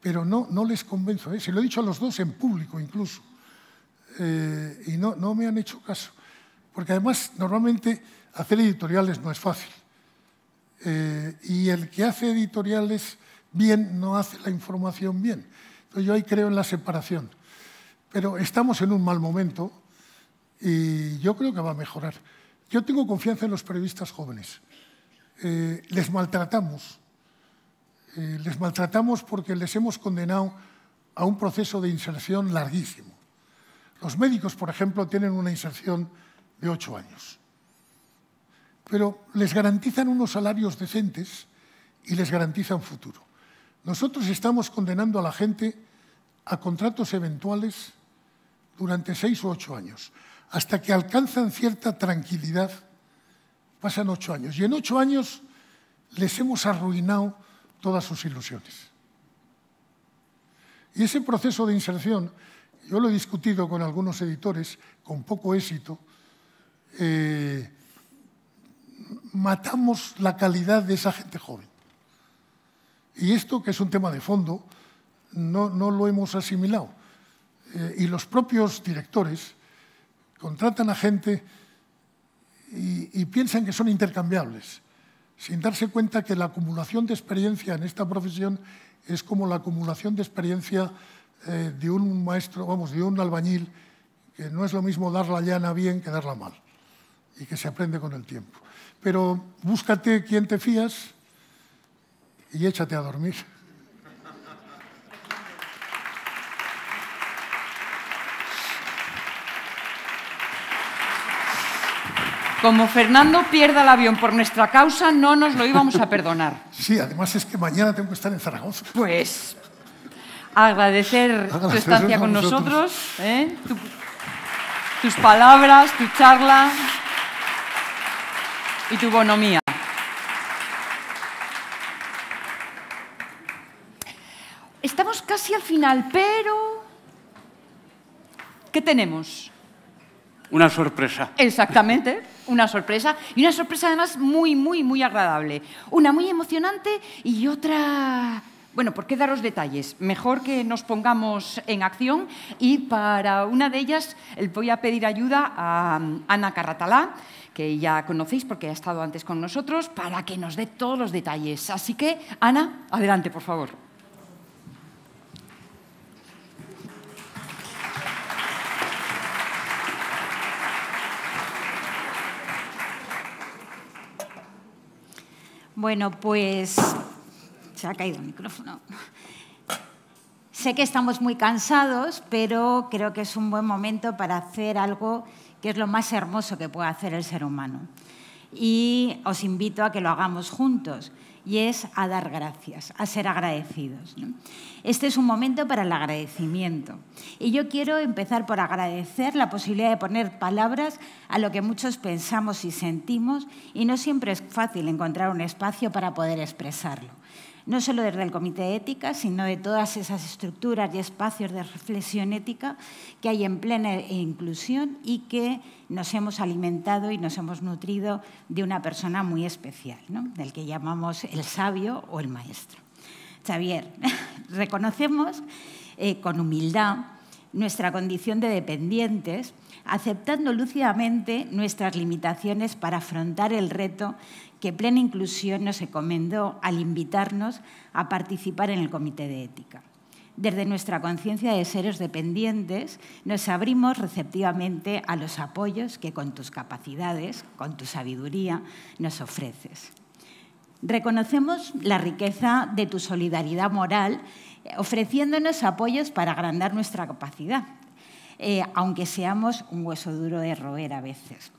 Pero no, no les convenzo. ¿eh? Se lo he dicho a los dos en público incluso. Eh, y no, me han hecho caso. Porque además, normalmente hacer editoriales no es fácil. Eh, y el que hace editoriales bien no hace la información bien. Entonces yo ahí creo en la separación. Pero estamos en un mal momento y yo creo que va a mejorar. Yo tengo confianza en los periodistas jóvenes. Eh, les maltratamos. Eh, les maltratamos porque les hemos condenado a un proceso de inserción larguísimo. Los médicos, por ejemplo, tienen una inserción de ocho años. Pero les garantizan unos salarios decentes y les garantizan futuro. Nosotros estamos condenando a la gente a contratos eventuales durante seis u ocho años hasta que alcanzan cierta tranquilidad. Pasan ocho años y en ocho años les hemos arruinado todas sus ilusiones. Y ese proceso de inserción, yo lo he discutido con algunos editores con poco éxito, eh, matamos la calidad de esa gente joven. Y esto, que es un tema de fondo, no, lo hemos asimilado. Eh, y los propios directores Contratan a gente y, piensan que son intercambiables, sin darse cuenta que la acumulación de experiencia en esta profesión es como la acumulación de experiencia eh, de un maestro, vamos, de un albañil, que no es lo mismo dar la llana bien que darla mal, y que se aprende con el tiempo. Pero búscate quien te fías y échate a dormir. Como Fernando pierda el avión por nuestra causa, no nos lo íbamos a perdonar. Sí, además es que mañana tengo que estar en Zaragoza. Pues agradecer, tu estancia con nosotros, ¿eh? tus palabras, tu charla y tu bonomía. Estamos casi al final, pero ¿qué tenemos? Una sorpresa. Exactamente, una sorpresa. Y una sorpresa además muy, muy, muy agradable. Una muy emocionante y otra... Bueno, ¿por qué daros detalles? Mejor que nos pongamos en acción y para una de ellas voy a pedir ayuda a Ana Carratalá, que ya conocéis porque ha estado antes con nosotros, para que nos dé todos los detalles. Así que, Ana, adelante, por favor. Bueno, pues se ha caído el micrófono. Sé que estamos muy cansados, pero creo que es un buen momento para hacer algo que es lo más hermoso que puede hacer el ser humano. Y os invito a que lo hagamos juntos y es a dar gracias, a ser agradecidos. Este es un momento para el agradecimiento. Y yo quiero empezar por agradecer la posibilidad de poner palabras a lo que muchos pensamos y sentimos, y no siempre es fácil encontrar un espacio para poder expresarlo no solo desde el Comité de Ética, sino de todas esas estructuras y espacios de reflexión ética que hay en plena e inclusión y que nos hemos alimentado y nos hemos nutrido de una persona muy especial, ¿no? del que llamamos el sabio o el maestro. Xavier, <laughs> reconocemos eh, con humildad nuestra condición de dependientes, aceptando lúcidamente nuestras limitaciones para afrontar el reto que Plena Inclusión nos recomendó al invitarnos a participar en el Comité de Ética. Desde nuestra conciencia de seres dependientes, nos abrimos receptivamente a los apoyos que con tus capacidades, con tu sabiduría, nos ofreces. Reconocemos la riqueza de tu solidaridad moral eh, ofreciéndonos apoyos para agrandar nuestra capacidad, eh, aunque seamos un hueso duro de roer a veces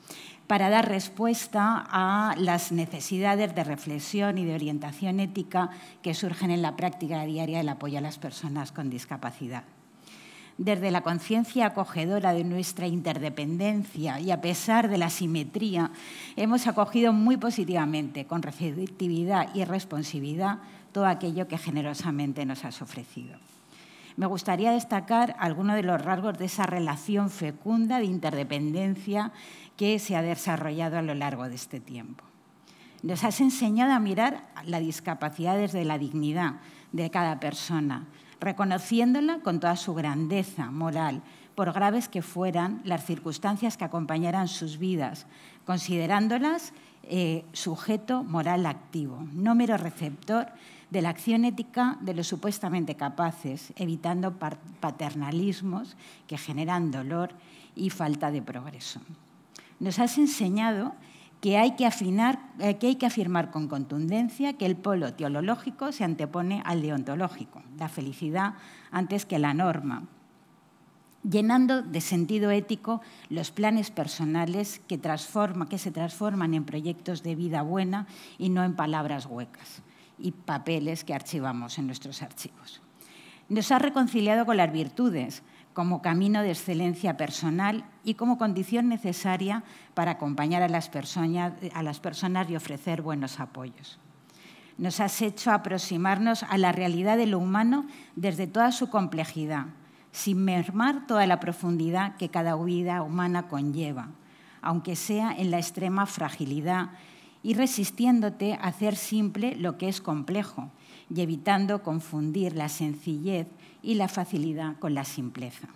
para dar respuesta a las necesidades de reflexión y de orientación ética que surgen en la práctica diaria del apoyo a las personas con discapacidad desde la conciencia acogedora de nuestra interdependencia y a pesar de la simetría, hemos acogido muy positivamente, con receptividad y responsividad, todo aquello que generosamente nos has ofrecido. Me gustaría destacar algunos de los rasgos de esa relación fecunda de interdependencia que se ha desarrollado a lo largo de este tiempo. Nos has enseñado a mirar la discapacidad desde la dignidad de cada persona, reconociéndola con toda su grandeza moral, por graves que fueran las circunstancias que acompañaran sus vidas, considerándolas eh, sujeto moral activo, no mero receptor de la acción ética de los supuestamente capaces, evitando paternalismos que generan dolor y falta de progreso nos has enseñado eh, que hay que, afirmar con contundencia que el polo teológico se antepone al deontológico, la felicidad antes que la norma, llenando de sentido ético los planes personales que, que se transforman en proyectos de vida buena y no en palabras huecas y papeles que archivamos en nuestros archivos. Nos ha reconciliado con las virtudes, como camino de excelencia personal y como condición necesaria para acompañar a las, personas, y ofrecer buenos apoyos. Nos has hecho aproximarnos a la realidad de lo humano desde toda su complejidad, sin mermar toda la profundidad que cada vida humana conlleva, aunque sea en la extrema fragilidad y resistiéndote a hacer simple lo que es complejo y evitando confundir la sencillez y la facilidad con la simpleza.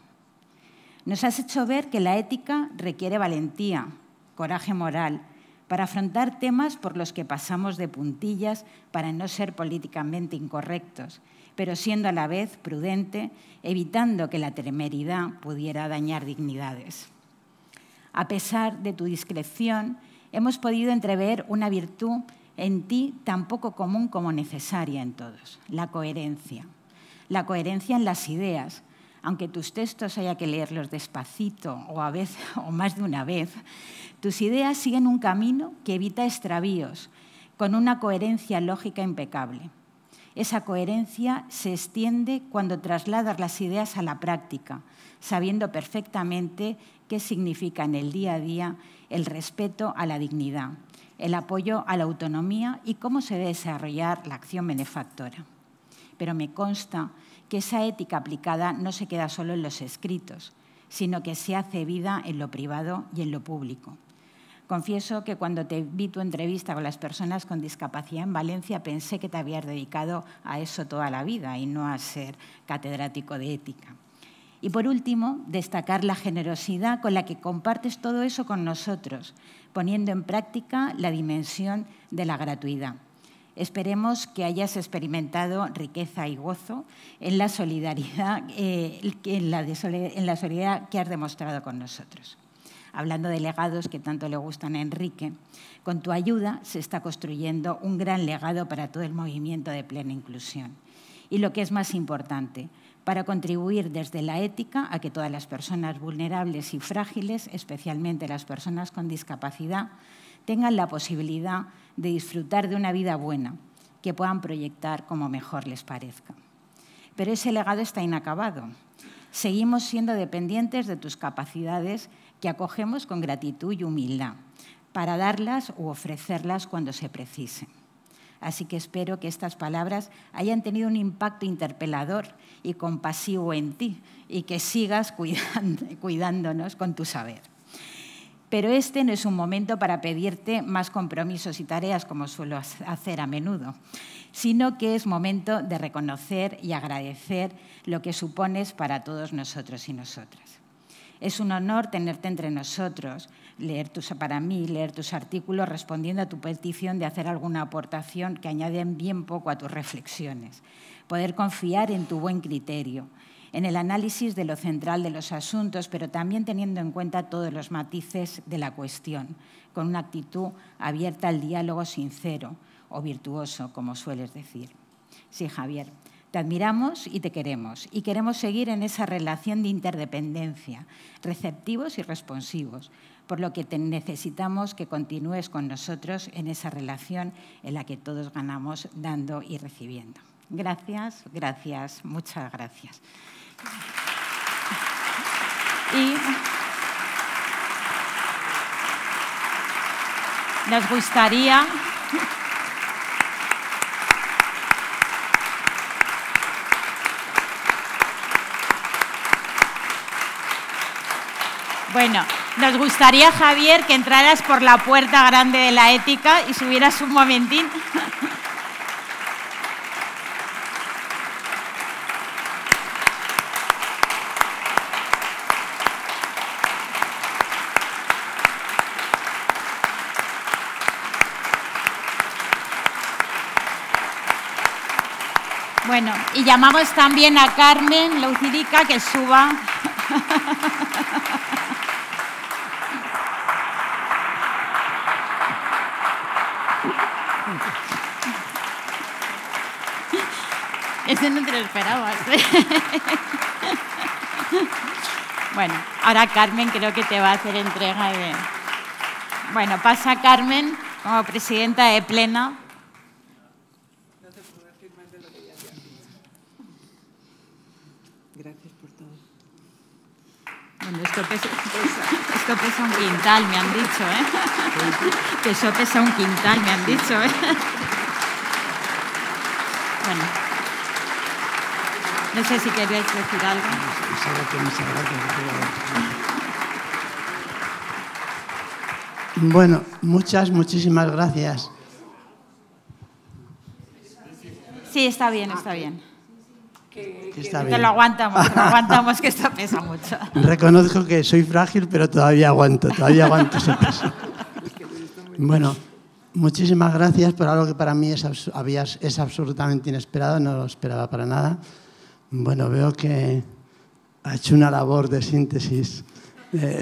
Nos has hecho ver que la ética requiere valentía, coraje moral, para afrontar temas por los que pasamos de puntillas para no ser políticamente incorrectos, pero siendo a la vez prudente, evitando que la temeridad pudiera dañar dignidades. A pesar de tu discreción, hemos podido entrever una virtud en ti tan poco común como necesaria en todos, la coherencia la coherencia en las ideas. Aunque tus textos haya que leerlos despacito o, a <laughs> o más de una vez, tus ideas siguen un camino que evita extravíos, con una coherencia lógica impecable. Esa coherencia se extiende cuando trasladas las ideas a la práctica, sabiendo perfectamente qué significa en el día a día el respeto a la dignidad, el apoyo a la autonomía y cómo se debe desarrollar la acción benefactora pero me consta que esa ética aplicada no se queda solo en los escritos, sino que se hace vida en lo privado y en lo público. Confieso que cuando te vi tu entrevista con las personas con discapacidad en Valencia pensé que te habías dedicado a eso toda la vida y no a ser catedrático de ética. Y por último, destacar la generosidad con la que compartes todo eso con nosotros, poniendo en práctica la dimensión de la gratuidad. Esperemos que hayas experimentado riqueza y gozo eh, en la solidaridad, que has demostrado con nosotros. Hablando de legados que tanto le gustan a Enrique, con tu ayuda se está construyendo un gran legado para todo el movimiento de plena inclusión. Y lo que es más importante, para contribuir desde la ética a que todas las personas vulnerables y frágiles, especialmente las personas con discapacidad, tengan la posibilidad de disfrutar de una vida buena que puedan proyectar como mejor les parezca. Pero ese legado está inacabado. Seguimos siendo dependientes de tus capacidades que acogemos con gratitud y humildad para darlas u ofrecerlas cuando se precise. Así que espero que estas palabras hayan tenido un impacto interpelador y compasivo en ti y que sigas <laughs> cuidándonos con tu saber pero este no es un momento para pedirte más compromisos y tareas como suelo hacer a menudo, sino que es momento de reconocer y agradecer lo que supones para todos nosotros y nosotras. Es un honor tenerte entre nosotros, leer tus, para mí, leer tus artículos respondiendo a tu petición de hacer alguna aportación que añaden bien poco a tus reflexiones. Poder confiar en tu buen criterio en el análisis de lo central de los asuntos, pero también teniendo en cuenta todos los matices de la cuestión, con una actitud abierta al diálogo sincero o virtuoso, como sueles decir. Sí, Javier, te admiramos y te queremos, y queremos seguir en esa relación de interdependencia, receptivos y responsivos, por lo que te necesitamos que continúes con nosotros en esa relación en la que todos ganamos dando y recibiendo. Gracias, gracias, muchas gracias. Y nos gustaría... Bueno, nos gustaría, Javier, que entraras por la puerta grande de la ética y subieras un momentín. y llamamos también a Carmen Lucidica que suba. Ese no te lo esperabas. ¿eh? bueno, ahora Carmen creo que te va a hacer entrega de... Bueno, pasa Carmen como presidenta de Plena Esto pesa, un quintal, me han dicho, ¿eh? <laughs> Que pesa un quintal, me han dicho, ¿eh? Bueno. No sé si queréis decir algo. Bueno, muchas, muchísimas gracias. Sí, está bien, está bien que, te lo aguantamos, aguantamos que esto pesa mucho. <laughs> Reconozco que soy frágil, pero todavía aguanto, todavía aguanto ese peso. Bueno, muchísimas gracias por algo que para mí es, es absolutamente inesperado, no lo esperaba para nada. Bueno, veo que ha hecho una labor de síntesis. Eh,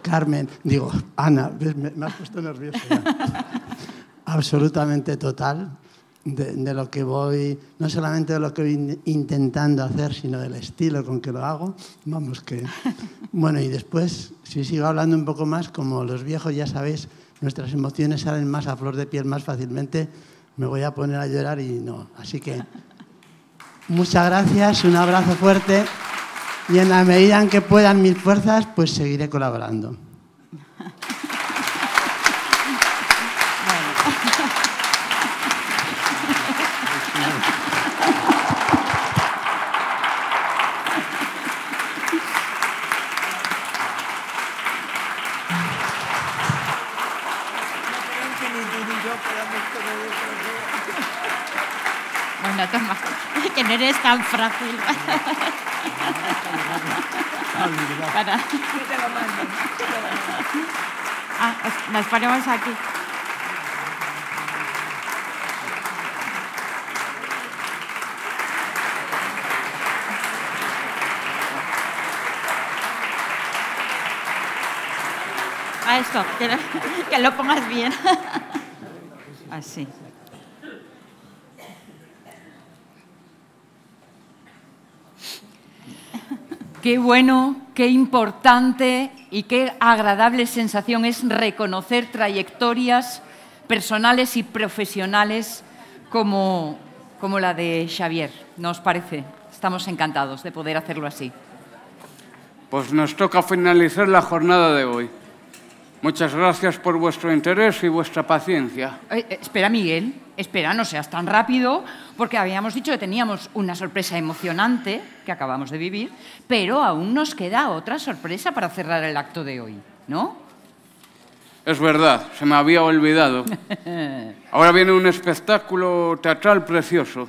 Carmen, digo, Ana, me, me has puesto nerviosa. <laughs> absolutamente total de, lo que voy, no solamente de lo que voy intentando hacer, sino del estilo con que lo hago. Vamos que... <laughs> Bueno, y después, si sigo hablando un poco más, como los viejos ya sabéis, nuestras emociones salen más a flor de piel más fácilmente, me voy a poner a llorar y no. Así que muchas gracias, un abrazo fuerte y en la medida en que puedan mis fuerzas, pues seguiré colaborando. <laughs> para Ah, nos ponemos aquí. A esto, que lo pongas bien. <laughs> Así. Qué bueno, qué importante y qué agradable sensación es reconocer trayectorias personales y profesionales como, como la de Xavier. ¿Nos parece? Estamos encantados de poder hacerlo así. Pues nos toca finalizar la jornada de hoy. Muchas gracias por vuestro interés y vuestra paciencia. Eh, eh, espera, Miguel espera, no seas tan rápido, porque habíamos dicho que teníamos una sorpresa emocionante que acabamos de vivir, pero aún nos queda otra sorpresa para cerrar el acto de hoy, ¿no? Es verdad, se me había olvidado. <laughs> Ahora viene un espectáculo teatral precioso.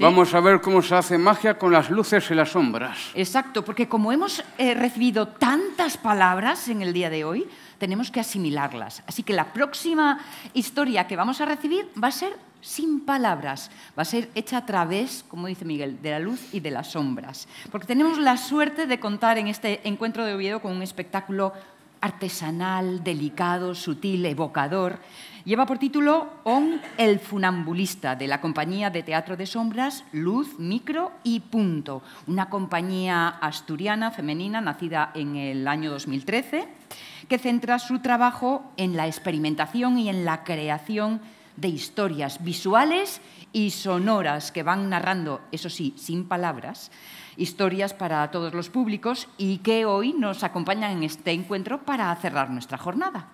Vamos a ver cómo se hace magia con las luces y las sombras. Exacto, porque como hemos eh, recibido tantas palabras en el día de hoy, tenemos que asimilarlas. Así que la próxima historia que vamos a recibir va a ser sin palabras, va a ser hecha a través, como dice Miguel, de la luz y de las sombras. Porque tenemos la suerte de contar en este encuentro de Oviedo con un espectáculo artesanal, delicado, sutil, evocador. Lleva por título On el funambulista, de la compañía de teatro de sombras Luz, Micro y Punto, una compañía asturiana femenina nacida en el año 2013 que centra su trabajo en la experimentación y en la creación de historias visuales y sonoras que van narrando, eso sí, sin palabras, historias para todos los públicos y que hoy nos acompañan en este encuentro para cerrar nuestra jornada.